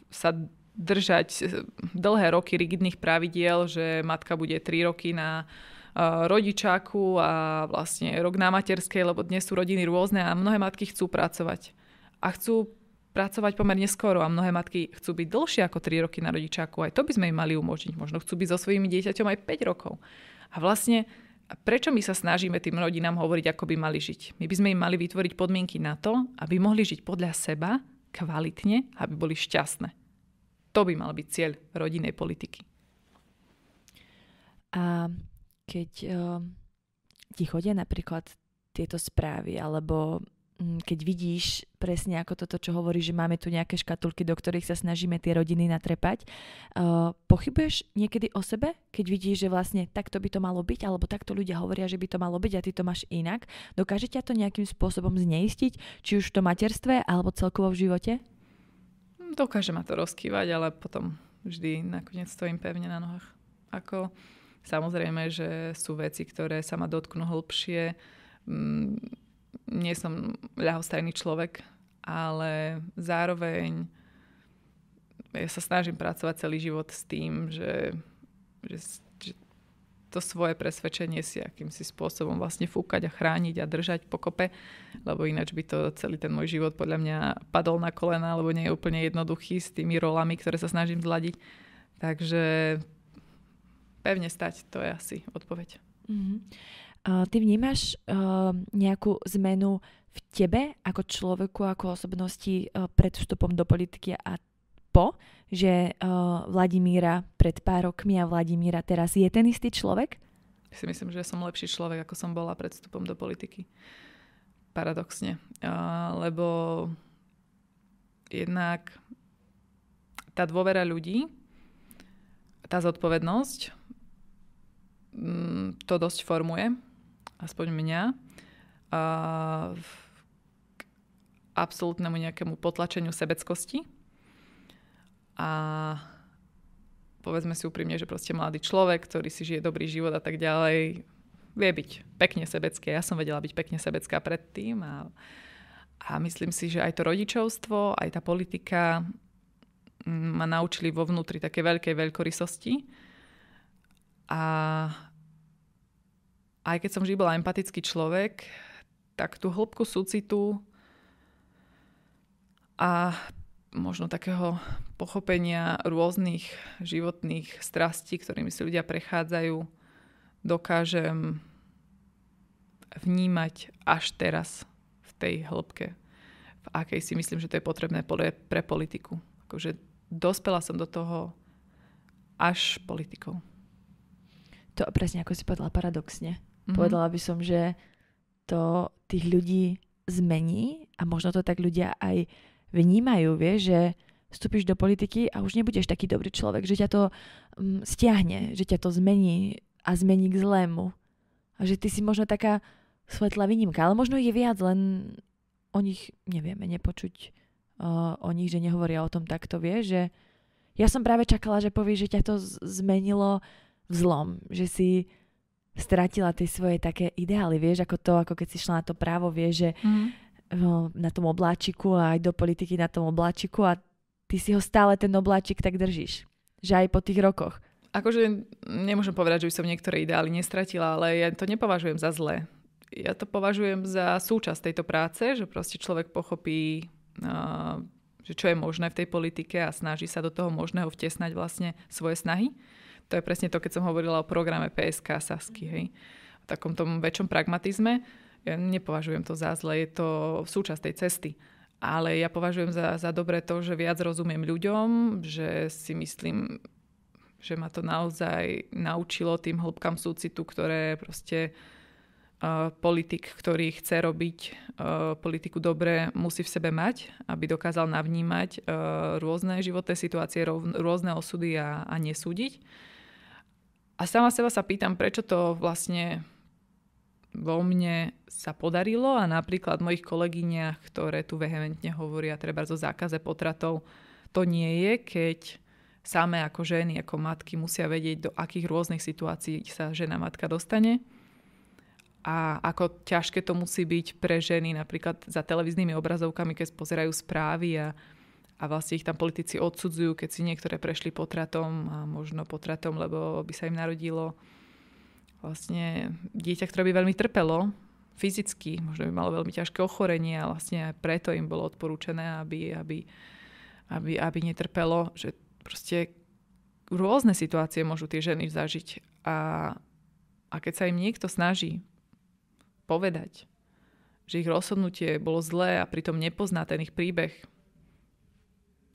sa držať dlhé roky rigidných pravidiel, že matka bude 3 roky na eh, rodičáku a vlastne rok na materskej, lebo dnes sú rodiny rôzne a mnohé matky chcú pracovať. A chcú pracovať pomerne skoro a mnohé matky chcú byť dlhšie ako 3 roky na rodičáku. Aj to by sme im mali umožniť. Možno chcú byť so svojimi dieťaťom aj 5 rokov. A vlastne a prečo my sa snažíme tým rodinám hovoriť, ako by mali žiť? My by sme im mali vytvoriť podmienky na to, aby mohli žiť podľa seba, kvalitne, aby boli šťastné. To by mal byť cieľ rodinnej politiky. A keď uh, ti chodia napríklad tieto správy, alebo Mm, keď vidíš presne ako toto, čo hovorí, že máme tu nejaké škatulky, do ktorých sa snažíme tie rodiny natrepať, uh, pochybuješ niekedy o sebe, keď vidíš, že vlastne takto by to malo byť, alebo takto ľudia hovoria, že by to malo byť a ty to máš inak. Dokáže ťa to nejakým spôsobom zneistiť, či už v tom materstve, alebo celkovo v živote? Hm, dokáže ma to rozkývať, ale potom vždy nakoniec stojím pevne na nohách. Ako samozrejme, že sú veci, ktoré sa ma dotknú hlbšie, mm, nie som ľahostajný človek, ale zároveň ja sa snažím pracovať celý život s tým, že, že, že to svoje presvedčenie si akýmsi spôsobom vlastne fúkať a chrániť a držať pokope, lebo ináč by to celý ten môj život podľa mňa padol na kolena, lebo nie je úplne jednoduchý s tými rolami, ktoré sa snažím zladiť. Takže pevne stať, to je asi odpoveď. Mm-hmm. Ty vnímaš eh, nejakú zmenu v tebe ako človeku, ako osobnosti eh, pred vstupom do politiky a po, že eh, Vladimíra pred pár rokmi a Vladimíra teraz je ten istý človek? Si myslím, že som lepší človek, ako som bola pred vstupom do politiky. Paradoxne. Lebo jednak tá dôvera ľudí, tá zodpovednosť, mm, to dosť formuje aspoň mňa, a k absolútnemu nejakému potlačeniu sebeckosti. A povedzme si úprimne, že proste mladý človek, ktorý si žije dobrý život a tak ďalej, vie byť pekne sebecké. Ja som vedela byť pekne sebecká predtým a, a myslím si, že aj to rodičovstvo, aj tá politika mm, ma naučili vo vnútri také veľkej veľkorysosti a aj keď som vždy bola empatický človek, tak tú hĺbku súcitu a možno takého pochopenia rôznych životných strastí, ktorými si ľudia prechádzajú, dokážem vnímať až teraz v tej hĺbke, v akej si myslím, že to je potrebné pre politiku. Akože dospela som do toho až politikou. To presne, ako si povedala, paradoxne Mm-hmm. Povedala by som, že to tých ľudí zmení a možno to tak ľudia aj vnímajú, vie, že vstúpiš do politiky a už nebudeš taký dobrý človek, že ťa to um, stiahne, že ťa to zmení a zmení k zlému. A že ty si možno taká svetlá výnimka, ale možno je viac, len o nich nevieme nepočuť uh, o nich, že nehovoria o tom takto, vie, že ja som práve čakala, že povie, že ťa to zmenilo v zlom, že si stratila tie svoje také ideály, vieš, ako to, ako keď si šla na to právo, vieš, že mm. na tom obláčiku a aj do politiky na tom obláčiku a ty si ho stále ten obláčik tak držíš. Že aj po tých rokoch. Akože nemôžem povedať, že by som niektoré ideály nestratila, ale ja to nepovažujem za zlé. Ja to považujem za súčasť tejto práce, že proste človek pochopí uh, že čo je možné v tej politike a snaží sa do toho možného vtesnať vlastne svoje snahy. To je presne to, keď som hovorila o programe PSK Sasky, hej. O takom tom väčšom pragmatizme. Ja nepovažujem to za zle, je to súčasť tej cesty. Ale ja považujem za, za dobré to, že viac rozumiem ľuďom, že si myslím, že ma to naozaj naučilo tým hĺbkam súcitu, ktoré proste uh, politik, ktorý chce robiť uh, politiku dobre, musí v sebe mať, aby dokázal navnímať uh, rôzne životné situácie, rov, rôzne osudy a, a nesúdiť. A sama seba sa pýtam, prečo to vlastne vo mne sa podarilo a napríklad v mojich kolegyniach, ktoré tu vehementne hovoria treba zo zákaze potratov, to nie je, keď samé ako ženy, ako matky musia vedieť, do akých rôznych situácií sa žena matka dostane a ako ťažké to musí byť pre ženy napríklad za televíznymi obrazovkami, keď pozerajú správy a a vlastne ich tam politici odsudzujú, keď si niektoré prešli potratom a možno potratom, lebo by sa im narodilo vlastne dieťa, ktoré by veľmi trpelo fyzicky, možno by malo veľmi ťažké ochorenie a vlastne aj preto im bolo odporúčané, aby, aby, aby, aby netrpelo, že proste rôzne situácie môžu tie ženy zažiť a, a keď sa im niekto snaží povedať, že ich rozhodnutie bolo zlé a pritom nepozná ten ich príbeh,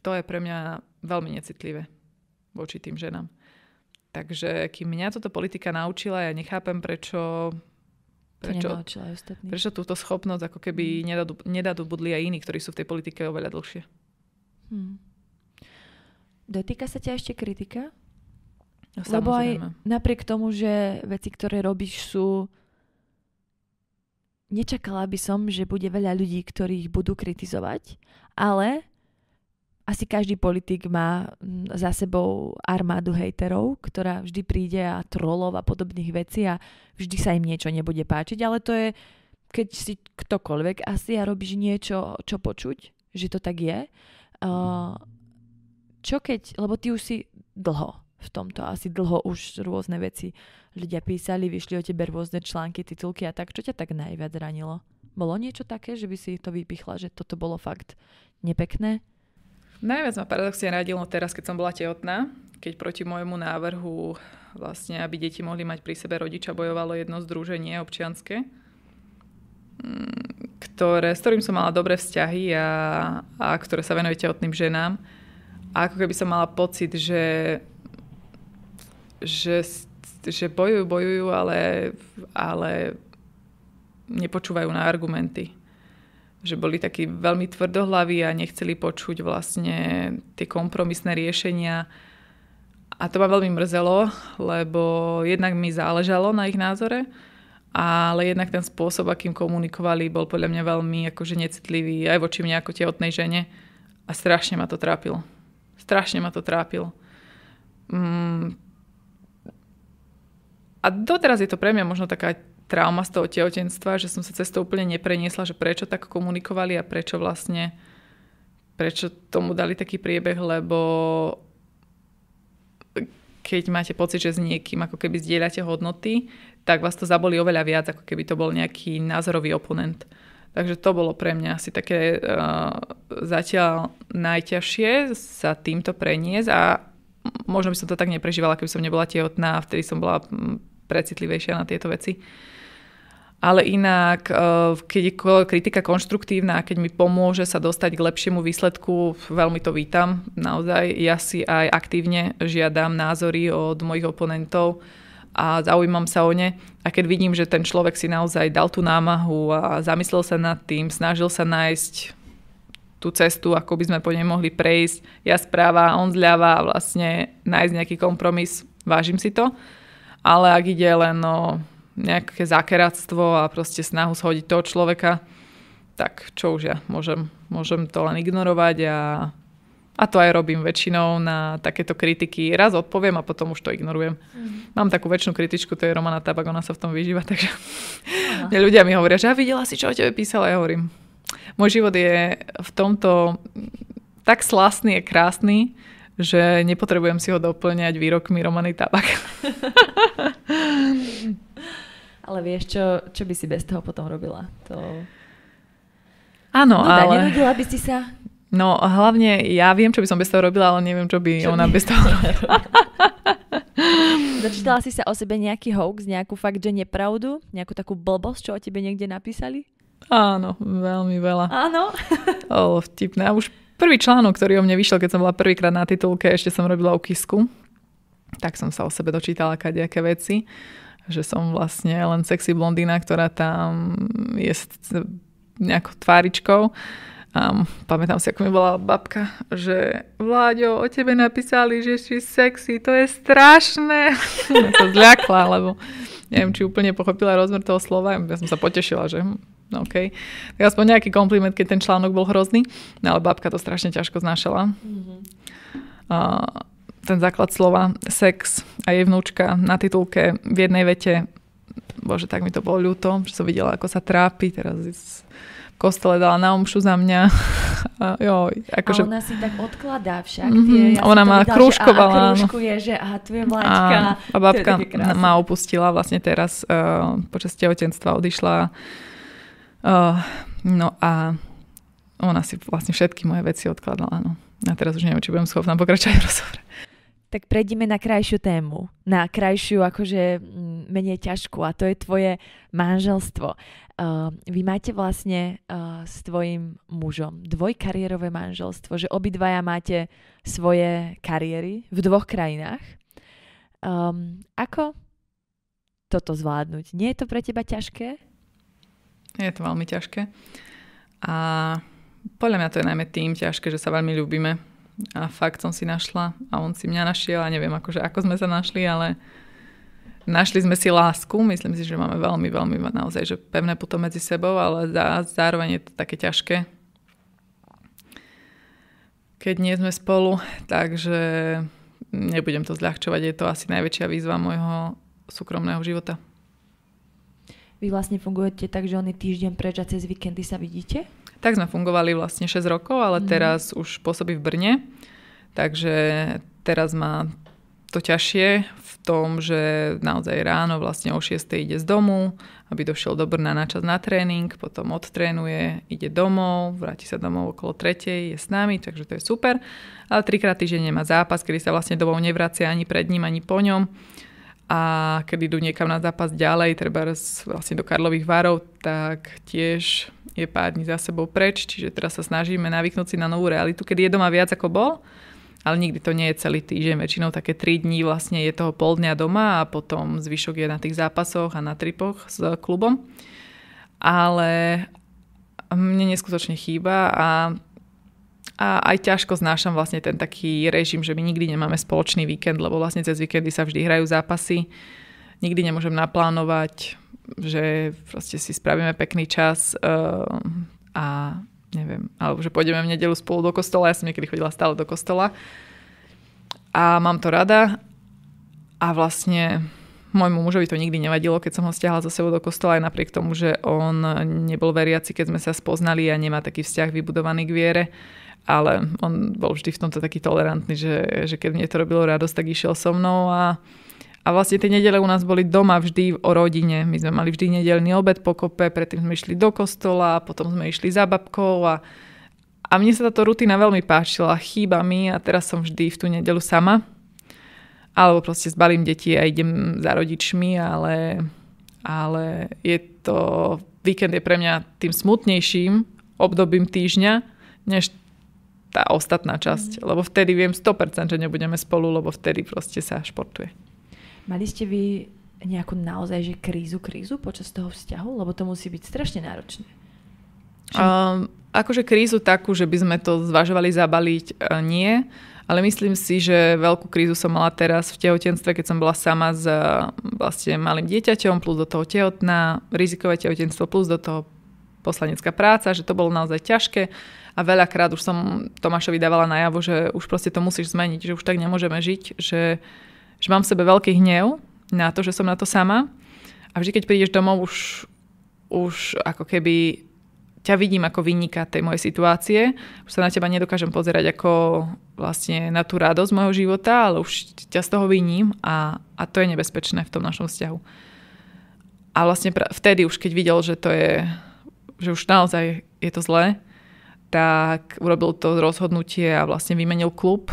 to je pre mňa veľmi necitlivé voči tým ženám. Takže kým mňa toto politika naučila, ja nechápem, prečo prečo, prečo túto schopnosť ako keby mm. nedadobudli aj iní, ktorí sú v tej politike oveľa dlhšie. Hmm. Dotýka sa ťa ešte kritika? No, Lebo aj napriek tomu, že veci, ktoré robíš, sú... Nečakala by som, že bude veľa ľudí, ktorí ich budú kritizovať, ale asi každý politik má mm, za sebou armádu hejterov, ktorá vždy príde a trolov a podobných vecí a vždy sa im niečo nebude páčiť, ale to je, keď si ktokoľvek asi a robíš niečo, čo počuť, že to tak je. čo keď, lebo ty už si dlho v tomto, asi dlho už rôzne veci ľudia písali, vyšli o tebe rôzne články, titulky a tak, čo ťa tak najviac ranilo? Bolo niečo také, že by si to vypichla, že toto bolo fakt nepekné? Najviac ma paradoxne radilo teraz, keď som bola tehotná, keď proti môjmu návrhu, vlastne, aby deti mohli mať pri sebe rodiča, bojovalo jedno združenie občianske, mm, ktoré, s ktorým som mala dobré vzťahy a, a ktoré sa venuje tehotným ženám. A ako keby som mala pocit, že, že, že bojujú, bojujú, ale, ale nepočúvajú na argumenty že boli takí veľmi tvrdohlaví a nechceli počuť vlastne tie kompromisné riešenia. A to ma veľmi mrzelo, lebo jednak mi záležalo na ich názore, ale jednak ten spôsob, akým komunikovali, bol podľa mňa veľmi akože necitlivý aj voči mne ako tehotnej žene a strašne ma to trápilo. Strašne ma to trápilo. Mm. A doteraz je to pre mňa možno taká trauma z toho tehotenstva, že som sa cez to úplne nepreniesla, že prečo tak komunikovali a prečo vlastne prečo tomu dali taký priebeh, lebo keď máte pocit, že s niekým ako keby zdieľate hodnoty, tak vás to zaboli oveľa viac, ako keby to bol nejaký názorový oponent. Takže to bolo pre mňa asi také uh, zatiaľ najťažšie sa týmto preniesť a možno by som to tak neprežívala, keby som nebola tehotná a vtedy som bola mm, precitlivejšia na tieto veci ale inak, e, keď je kritika konštruktívna a keď mi pomôže sa dostať k lepšiemu výsledku, veľmi to vítam. Naozaj, ja si aj aktívne žiadam názory od mojich oponentov a zaujímam sa o ne. A keď vidím, že ten človek si naozaj dal tú námahu a zamyslel sa nad tým, snažil sa nájsť tú cestu, ako by sme po nej mohli prejsť, ja správa, on zľava a vlastne nájsť nejaký kompromis, vážim si to. Ale ak ide len o no, nejaké zákeráctvo a proste snahu shodiť toho človeka, tak čo už ja, môžem, môžem to len ignorovať a, a to aj robím väčšinou na takéto kritiky. Raz odpoviem a potom už to ignorujem. Mm. Mám takú väčšinu kritičku, to je Romana Tabak, ona sa v tom vyžíva, takže Aha. ľudia mi hovoria, že ja videla si, čo o tebe písala, ja hovorím. Môj život je v tomto tak slastný a krásny, že nepotrebujem si ho doplňať výrokmi Romany Tabak. Ale vieš, čo, čo by si bez toho potom robila? To... Áno, no, ale... Nenudila by si sa? No hlavne ja viem, čo by som bez toho robila, ale neviem, čo by čo ona by... bez toho Začítala si sa o sebe nejaký hoax, nejakú fakt, že nepravdu? Nejakú takú blbosť, čo o tebe niekde napísali? Áno, veľmi veľa. Áno? o, vtipné. A už prvý článok, ktorý o mne vyšiel, keď som bola prvýkrát na titulke, ešte som robila u Kisku, tak som sa o sebe dočítala kadejaké veci že som vlastne len sexy blondína, ktorá tam je nejakou tváričkou. Um, pamätám si, ako mi bola babka, že Vláďo, o tebe napísali, že si sexy, to je strašné. ja sa zľakla, lebo neviem, či úplne pochopila rozmer toho slova. Ja som sa potešila, že no OK. Tak aspoň nejaký kompliment, keď ten článok bol hrozný. No ale babka to strašne ťažko znášala. Mm-hmm. Uh, ten základ slova sex a jej vnúčka na titulke v jednej vete. Bože, tak mi to bolo ľúto, že som videla, ako sa trápi teraz v kostole dala na omšu za mňa. A, jo, akože... a ona si tak odkladá však. Mm-hmm, tie, ja ona ma krúžkovala. A, a krúžkuje, že aha, tu je mláčka. A, a babka ma opustila vlastne teraz uh, počas tehotenstva odišla. Uh, no a ona si vlastne všetky moje veci odkladala. No. A teraz už neviem, či budem schopná pokračovať v rozhovore tak prejdime na krajšiu tému, na krajšiu, akože menej ťažkú a to je tvoje manželstvo. Uh, vy máte vlastne uh, s tvojim mužom dvojkariérové manželstvo, že obidvaja máte svoje kariéry v dvoch krajinách. Um, ako toto zvládnuť? Nie je to pre teba ťažké? Je to veľmi ťažké. A podľa mňa to je najmä tým ťažké, že sa veľmi ľúbime a fakt som si našla a on si mňa našiel a neviem akože ako sme sa našli, ale našli sme si lásku, myslím si, že máme veľmi, veľmi naozaj že pevné puto medzi sebou, ale zá, zároveň je to také ťažké, keď nie sme spolu, takže nebudem to zľahčovať, je to asi najväčšia výzva môjho súkromného života. Vy vlastne fungujete tak, že on je týždeň preč a cez víkendy sa vidíte? Tak sme fungovali vlastne 6 rokov, ale mm. teraz už pôsobí v Brne, takže teraz má to ťažšie v tom, že naozaj ráno vlastne o 6 ide z domu, aby došiel do Brna na čas na tréning, potom odtrénuje, ide domov, vráti sa domov okolo 3, je s nami, takže to je super. Ale trikrát týždeň má zápas, kedy sa vlastne domov nevracia ani pred ním, ani po ňom a keď idú niekam na zápas ďalej, treba vlastne do Karlových Varov, tak tiež je pár dní za sebou preč, čiže teraz sa snažíme navyknúť si na novú realitu, keď je doma viac ako bol, ale nikdy to nie je celý týždeň, väčšinou také 3 dní vlastne je toho pol dňa doma a potom zvyšok je na tých zápasoch a na tripoch s klubom. Ale mne neskutočne chýba a a aj ťažko znášam vlastne ten taký režim, že my nikdy nemáme spoločný víkend, lebo vlastne cez víkendy sa vždy hrajú zápasy. Nikdy nemôžem naplánovať, že proste si spravíme pekný čas uh, a neviem, alebo že pôjdeme v nedelu spolu do kostola. Ja som niekedy chodila stále do kostola a mám to rada a vlastne môjmu mužovi to nikdy nevadilo, keď som ho stiahla za sebou do kostola aj napriek tomu, že on nebol veriaci, keď sme sa spoznali a nemá taký vzťah vybudovaný k viere ale on bol vždy v tomto taký tolerantný, že, že keď mne to robilo radosť, tak išiel so mnou a, a vlastne tie nedele u nás boli doma vždy o rodine. My sme mali vždy nedelný obed po kope, predtým sme išli do kostola, potom sme išli za babkou a, a mne sa táto rutina veľmi páčila, chýba mi a teraz som vždy v tú nedelu sama. Alebo proste zbalím deti a idem za rodičmi, ale, ale je to, víkend je pre mňa tým smutnejším obdobím týždňa, než tá ostatná časť. Mm. Lebo vtedy viem 100%, že nebudeme spolu, lebo vtedy proste sa športuje. Mali ste vy nejakú naozaj že krízu, krízu počas toho vzťahu? Lebo to musí byť strašne náročné. Um, akože krízu takú, že by sme to zvažovali zabaliť, e, nie. Ale myslím si, že veľkú krízu som mala teraz v tehotenstve, keď som bola sama s e, vlastne malým dieťaťom, plus do toho tehotná, rizikové tehotenstvo, plus do toho poslanecká práca, že to bolo naozaj ťažké. A veľakrát už som Tomášovi dávala najavo, že už proste to musíš zmeniť, že už tak nemôžeme žiť, že, že mám v sebe veľký hnev na to, že som na to sama. A vždy, keď prídeš domov, už, už ako keby ťa vidím ako vynika tej mojej situácie. Už sa na teba nedokážem pozerať ako vlastne na tú radosť môjho života, ale už ťa z toho vyním a, a to je nebezpečné v tom našom vzťahu. A vlastne vtedy už, keď videl, že to je, že už naozaj je to zlé, tak urobil to rozhodnutie a vlastne vymenil klub,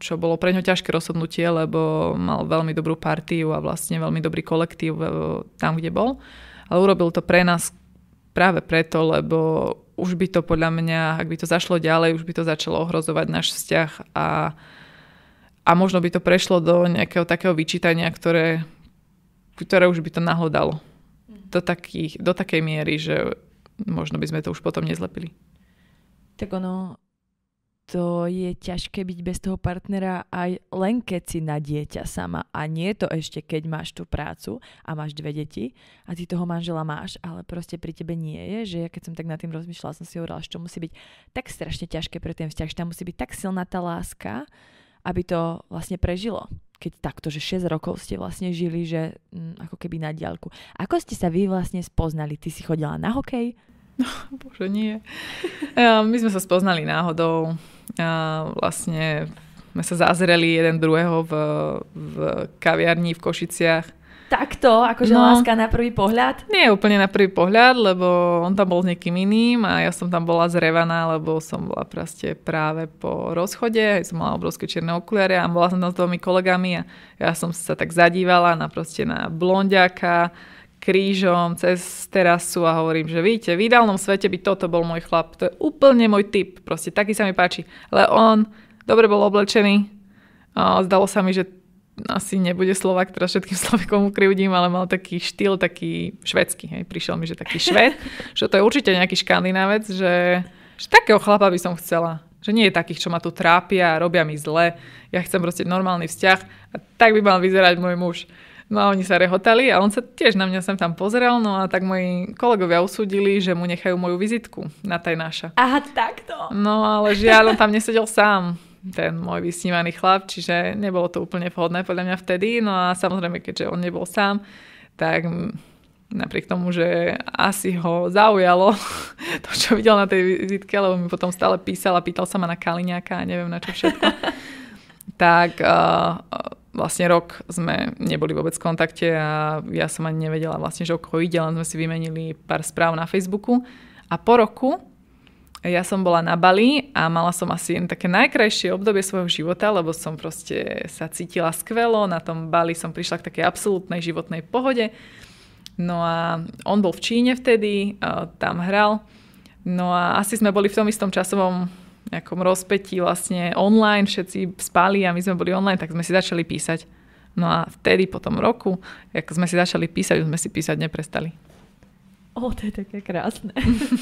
čo bolo pre ňo ťažké rozhodnutie, lebo mal veľmi dobrú partiu a vlastne veľmi dobrý kolektív e, tam, kde bol. Ale urobil to pre nás práve preto, lebo už by to podľa mňa, ak by to zašlo ďalej, už by to začalo ohrozovať náš vzťah a, a možno by to prešlo do nejakého takého vyčítania, ktoré, ktoré už by to nahlodalo. Mhm. Do, takých, do takej miery, že možno by sme to už potom nezlepili. Tak ono, to je ťažké byť bez toho partnera aj len keď si na dieťa sama. A nie je to ešte, keď máš tú prácu a máš dve deti a ty toho manžela máš, ale proste pri tebe nie je, že ja keď som tak nad tým rozmýšľala, som si hovorila, že to musí byť tak strašne ťažké pre ten vzťah, že tam musí byť tak silná tá láska, aby to vlastne prežilo. Keď takto, že 6 rokov ste vlastne žili, že hm, ako keby na diálku. Ako ste sa vy vlastne spoznali? Ty si chodila na hokej? No, bože, nie. My sme sa spoznali náhodou. Vlastne sme sa zazreli jeden druhého v, v kaviarni v Košiciach takto, akože no, láska na prvý pohľad? Nie úplne na prvý pohľad, lebo on tam bol s niekým iným a ja som tam bola zrevaná, lebo som bola proste práve po rozchode, aj som mala obrovské čierne okuliare a bola som tam s dvomi kolegami a ja som sa tak zadívala na proste na blondiaka, krížom cez terasu a hovorím, že víte, v ideálnom svete by toto bol môj chlap. To je úplne môj typ. Proste taký sa mi páči. Ale on dobre bol oblečený. Zdalo sa mi, že asi nebude Slovak, teraz všetkým Slovakom ukryvdím, ale mal taký štýl, taký švedský. Hej. Prišiel mi, že taký šved, že to je určite nejaký škandinávec, že, že takého chlapa by som chcela. Že nie je takých, čo ma tu trápia a robia mi zle. Ja chcem proste normálny vzťah a tak by mal vyzerať môj muž. No a oni sa rehotali a on sa tiež na mňa sem tam pozrel, no a tak moji kolegovia usúdili, že mu nechajú moju vizitku na taj naša. Aha, takto. No ale žiaľ, on tam nesedel sám ten môj vysnívaný chlap, čiže nebolo to úplne vhodné podľa mňa vtedy. No a samozrejme, keďže on nebol sám, tak napriek tomu, že asi ho zaujalo to, čo videl na tej vizitke, lebo mi potom stále písal a pýtal sa ma na Kaliňáka a neviem na čo všetko, tak uh, vlastne rok sme neboli vôbec v kontakte a ja som ani nevedela vlastne, že o koho ide, len sme si vymenili pár správ na Facebooku. A po roku ja som bola na Bali a mala som asi také najkrajšie obdobie svojho života, lebo som proste sa cítila skvelo, na tom Bali som prišla k takej absolútnej životnej pohode. No a on bol v Číne vtedy, e, tam hral. No a asi sme boli v tom istom časovom nejakom rozpetí vlastne online, všetci spali a my sme boli online, tak sme si začali písať. No a vtedy po tom roku, ako sme si začali písať, už sme si písať neprestali. O, to je také krásne.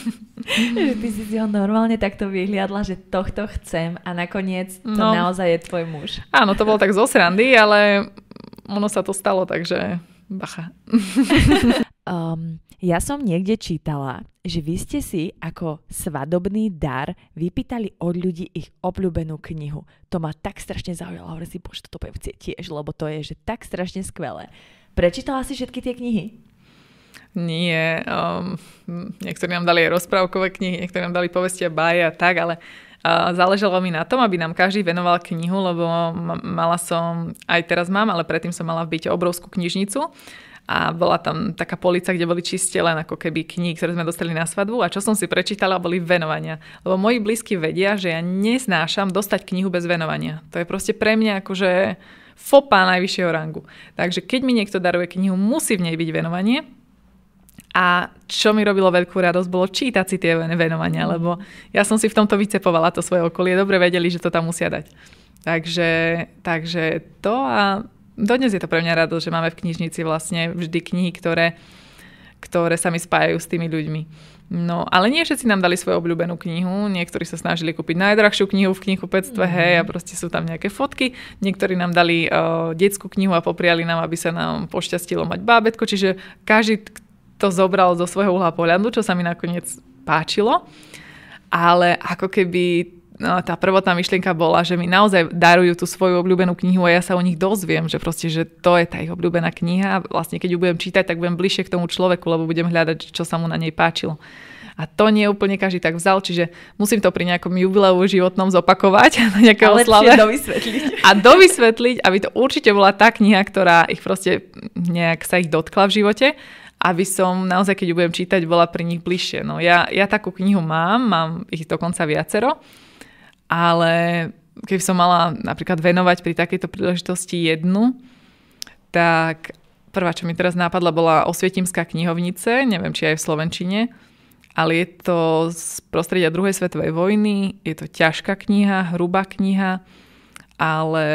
že ty si ho normálne takto vyhliadla, že tohto chcem a nakoniec to no, naozaj je tvoj muž. Áno, to bolo tak zo srandy, ale ono sa to stalo, takže bacha. um, ja som niekde čítala, že vy ste si ako svadobný dar vypýtali od ľudí ich obľúbenú knihu. To ma tak strašne zaujalo, hovorím si, bože, toto budem chcieť tiež, lebo to je že tak strašne skvelé. Prečítala si všetky tie knihy? Nie, um, niektorí nám dali aj rozprávkové knihy, niektorí nám dali povestia báje a tak, ale uh, záležalo mi na tom, aby nám každý venoval knihu, lebo mala som, aj teraz mám, ale predtým som mala byť obrovskú knižnicu a bola tam taká polica, kde boli čiste len ako keby kníh, ktoré sme dostali na svadbu a čo som si prečítala boli venovania. Lebo moji blízky vedia, že ja neznášam dostať knihu bez venovania. To je proste pre mňa akože fopa najvyššieho rangu. Takže keď mi niekto daruje knihu, musí v nej byť venovanie, a čo mi robilo veľkú radosť, bolo čítať si tie venovania, lebo ja som si v tomto vycepovala to svoje okolie, dobre vedeli, že to tam musia dať. Takže, takže to a dodnes je to pre mňa rado, že máme v knižnici vlastne vždy knihy, ktoré, ktoré sa mi spájajú s tými ľuďmi. No, ale nie všetci nám dali svoju obľúbenú knihu. Niektorí sa snažili kúpiť najdrahšiu knihu v pectve, mm. hej, a proste sú tam nejaké fotky. Niektorí nám dali uh, detskú knihu a popriali nám, aby sa nám pošťastilo mať bábetko. Čiže každý to zobral zo svojho uhla pohľadu, čo sa mi nakoniec páčilo. Ale ako keby No, tá prvotná myšlienka bola, že mi naozaj darujú tú svoju obľúbenú knihu a ja sa o nich dozviem, že proste, že to je tá ich obľúbená kniha a vlastne keď ju budem čítať, tak budem bližšie k tomu človeku, lebo budem hľadať, čo sa mu na nej páčilo. A to nie úplne každý tak vzal, čiže musím to pri nejakom jubileu životnom zopakovať na nejakého Ale dovysvetliť. A dovysvetliť, aby to určite bola tá kniha, ktorá ich proste nejak sa ich dotkla v živote aby som naozaj, keď ju budem čítať, bola pri nich bližšie. No ja, ja takú knihu mám, mám ich dokonca viacero ale keď som mala napríklad venovať pri takejto príležitosti jednu, tak prvá, čo mi teraz nápadla, bola Osvietimská knihovnice, neviem, či aj v Slovenčine, ale je to z prostredia druhej svetovej vojny, je to ťažká kniha, hrubá kniha, ale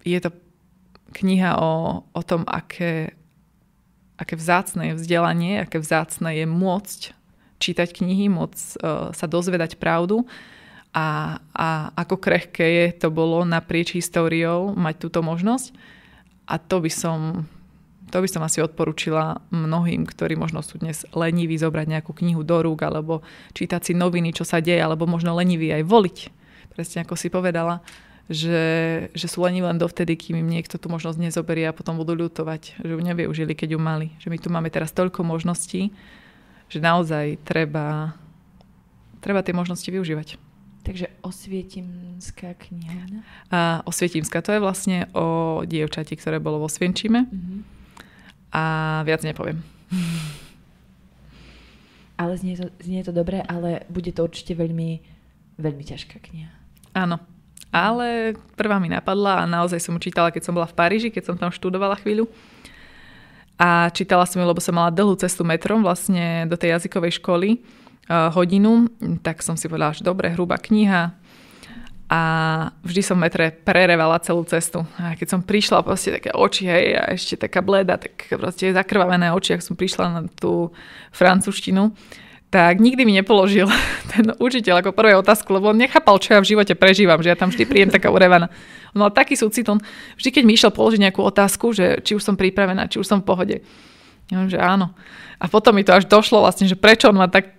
je to kniha o, o tom, aké, aké vzácne je vzdelanie, aké vzácne je môcť čítať knihy, môcť uh, sa dozvedať pravdu a, a ako krehké je to bolo naprieč históriou mať túto možnosť. A to by som, to by som asi odporúčila mnohým, ktorí možno sú dnes leniví zobrať nejakú knihu do rúk alebo čítať si noviny, čo sa deje, alebo možno leniví aj voliť. Presne ako si povedala, že, že sú leniví len dovtedy, kým im niekto tú možnosť nezoberie a potom budú ľutovať, že ju nevyužili, keď ju mali. Že my tu máme teraz toľko možností, že naozaj treba, treba tie možnosti využívať. Takže Osvietimská kniha. A Osvietimská, to je vlastne o dievčati, ktoré bolo vo Svienčime. Mm-hmm. A viac nepoviem. Ale znie to, znie to dobre, ale bude to určite veľmi, veľmi ťažká kniha. Áno. Ale prvá mi napadla a naozaj som ju čítala, keď som bola v Paríži, keď som tam študovala chvíľu. A čítala som ju, lebo som mala dlhú cestu metrom vlastne do tej jazykovej školy Eh, hodinu, tak som si povedala, že dobre, hrubá kniha, a vždy som v metre prerevala celú cestu. A keď som prišla, proste také oči, hej, a ešte taká bleda, tak proste zakrvavené oči, ak som prišla na tú francúzštinu, tak nikdy mi nepoložil ten učiteľ ako prvé otázku, lebo on nechápal, čo ja v živote prežívam, že ja tam vždy príjem taká urevaná. On no mal taký súcit, on vždy, keď mi išiel položiť nejakú otázku, že či už som pripravená, či už som v pohode. Ja že áno. A potom mi to až došlo vlastne, že prečo on ma tak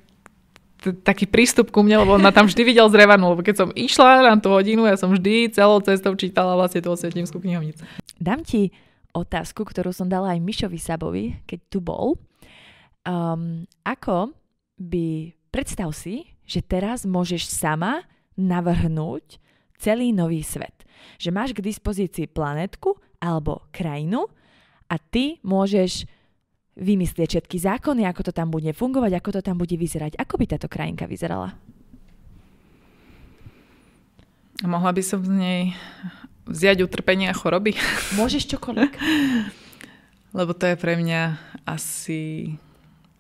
taký prístup ku mne, lebo on ma tam vždy videl zrevanú, lebo keď som išla na tú hodinu, ja som vždy celou cestou čítala vlastne tú osvietimskú knihovnicu. Dám ti otázku, ktorú som dala aj Mišovi Sabovi, keď tu bol. Um, ako by, predstav si, že teraz môžeš sama navrhnúť celý nový svet. Že máš k dispozícii planetku alebo krajinu a ty môžeš vymyslieť všetky zákony, ako to tam bude fungovať, ako to tam bude vyzerať. Ako by táto krajinka vyzerala? Mohla by som z nej vziať utrpenie a choroby. Môžeš čokoľvek. Lebo to je pre mňa asi,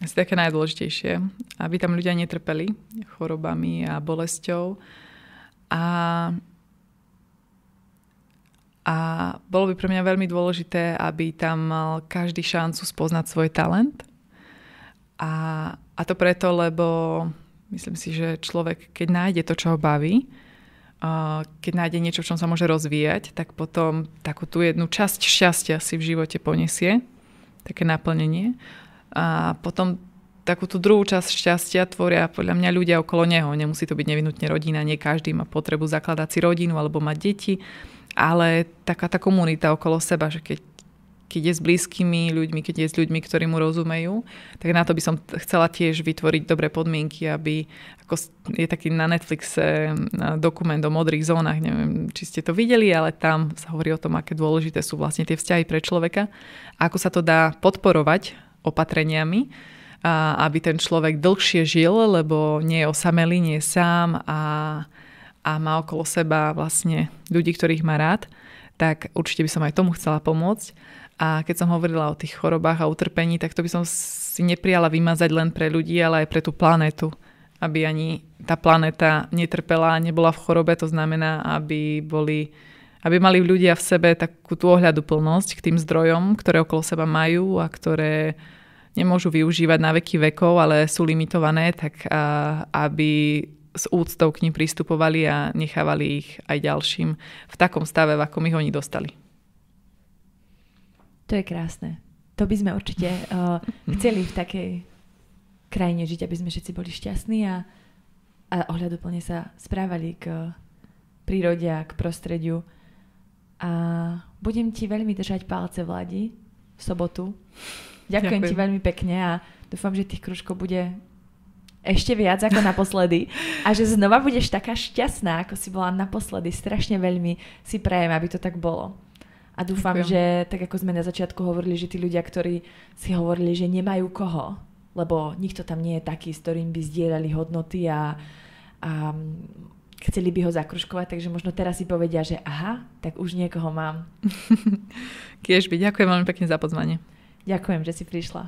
asi také najdôležitejšie. Aby tam ľudia netrpeli chorobami a bolesťou. A a bolo by pre mňa veľmi dôležité, aby tam mal každý šancu spoznať svoj talent. A, a to preto, lebo myslím si, že človek, keď nájde to, čo ho baví, uh, keď nájde niečo, v čom sa môže rozvíjať, tak potom takú tú jednu časť šťastia si v živote poniesie, také naplnenie. A potom takú tú druhú časť šťastia tvoria podľa mňa ľudia okolo neho. Nemusí to byť nevinutne rodina, nie každý má potrebu zakladať si rodinu alebo mať deti ale taká tá komunita okolo seba, že keď keď je s blízkymi ľuďmi, keď je s ľuďmi, ktorí mu rozumejú, tak na to by som chcela tiež vytvoriť dobré podmienky, aby ako je taký na Netflixe dokument o modrých zónach, neviem, či ste to videli, ale tam sa hovorí o tom, aké dôležité sú vlastne tie vzťahy pre človeka a ako sa to dá podporovať opatreniami, a aby ten človek dlhšie žil, lebo nie je osamelý, nie je sám a a má okolo seba vlastne ľudí, ktorých má rád, tak určite by som aj tomu chcela pomôcť. A keď som hovorila o tých chorobách a utrpení, tak to by som si neprijala vymazať len pre ľudí, ale aj pre tú planetu. Aby ani tá planéta netrpela, a nebola v chorobe, to znamená, aby boli aby mali ľudia v sebe takú tú plnosť k tým zdrojom, ktoré okolo seba majú a ktoré nemôžu využívať na veky vekov, ale sú limitované, tak aby s úctou k ním pristupovali a nechávali ich aj ďalším v takom stave, v akom ich oni dostali. To je krásne. To by sme určite uh, chceli v takej krajine žiť, aby sme všetci boli šťastní a, a ohľadúplne sa správali k prírode a k prostrediu. A budem ti veľmi držať palce vladi v sobotu. Ďakujem, Ďakujem. ti veľmi pekne a dúfam, že tých kružkov bude ešte viac ako naposledy a že znova budeš taká šťastná, ako si bola naposledy. Strašne veľmi si prajem, aby to tak bolo. A dúfam, Ďakujem. že tak ako sme na začiatku hovorili, že tí ľudia, ktorí si hovorili, že nemajú koho, lebo nikto tam nie je taký, s ktorým by zdieľali hodnoty a, a chceli by ho zakruškovať, takže možno teraz si povedia, že aha, tak už niekoho mám. Kiež by, ďakujem veľmi pekne za pozvanie. Ďakujem, že si prišla.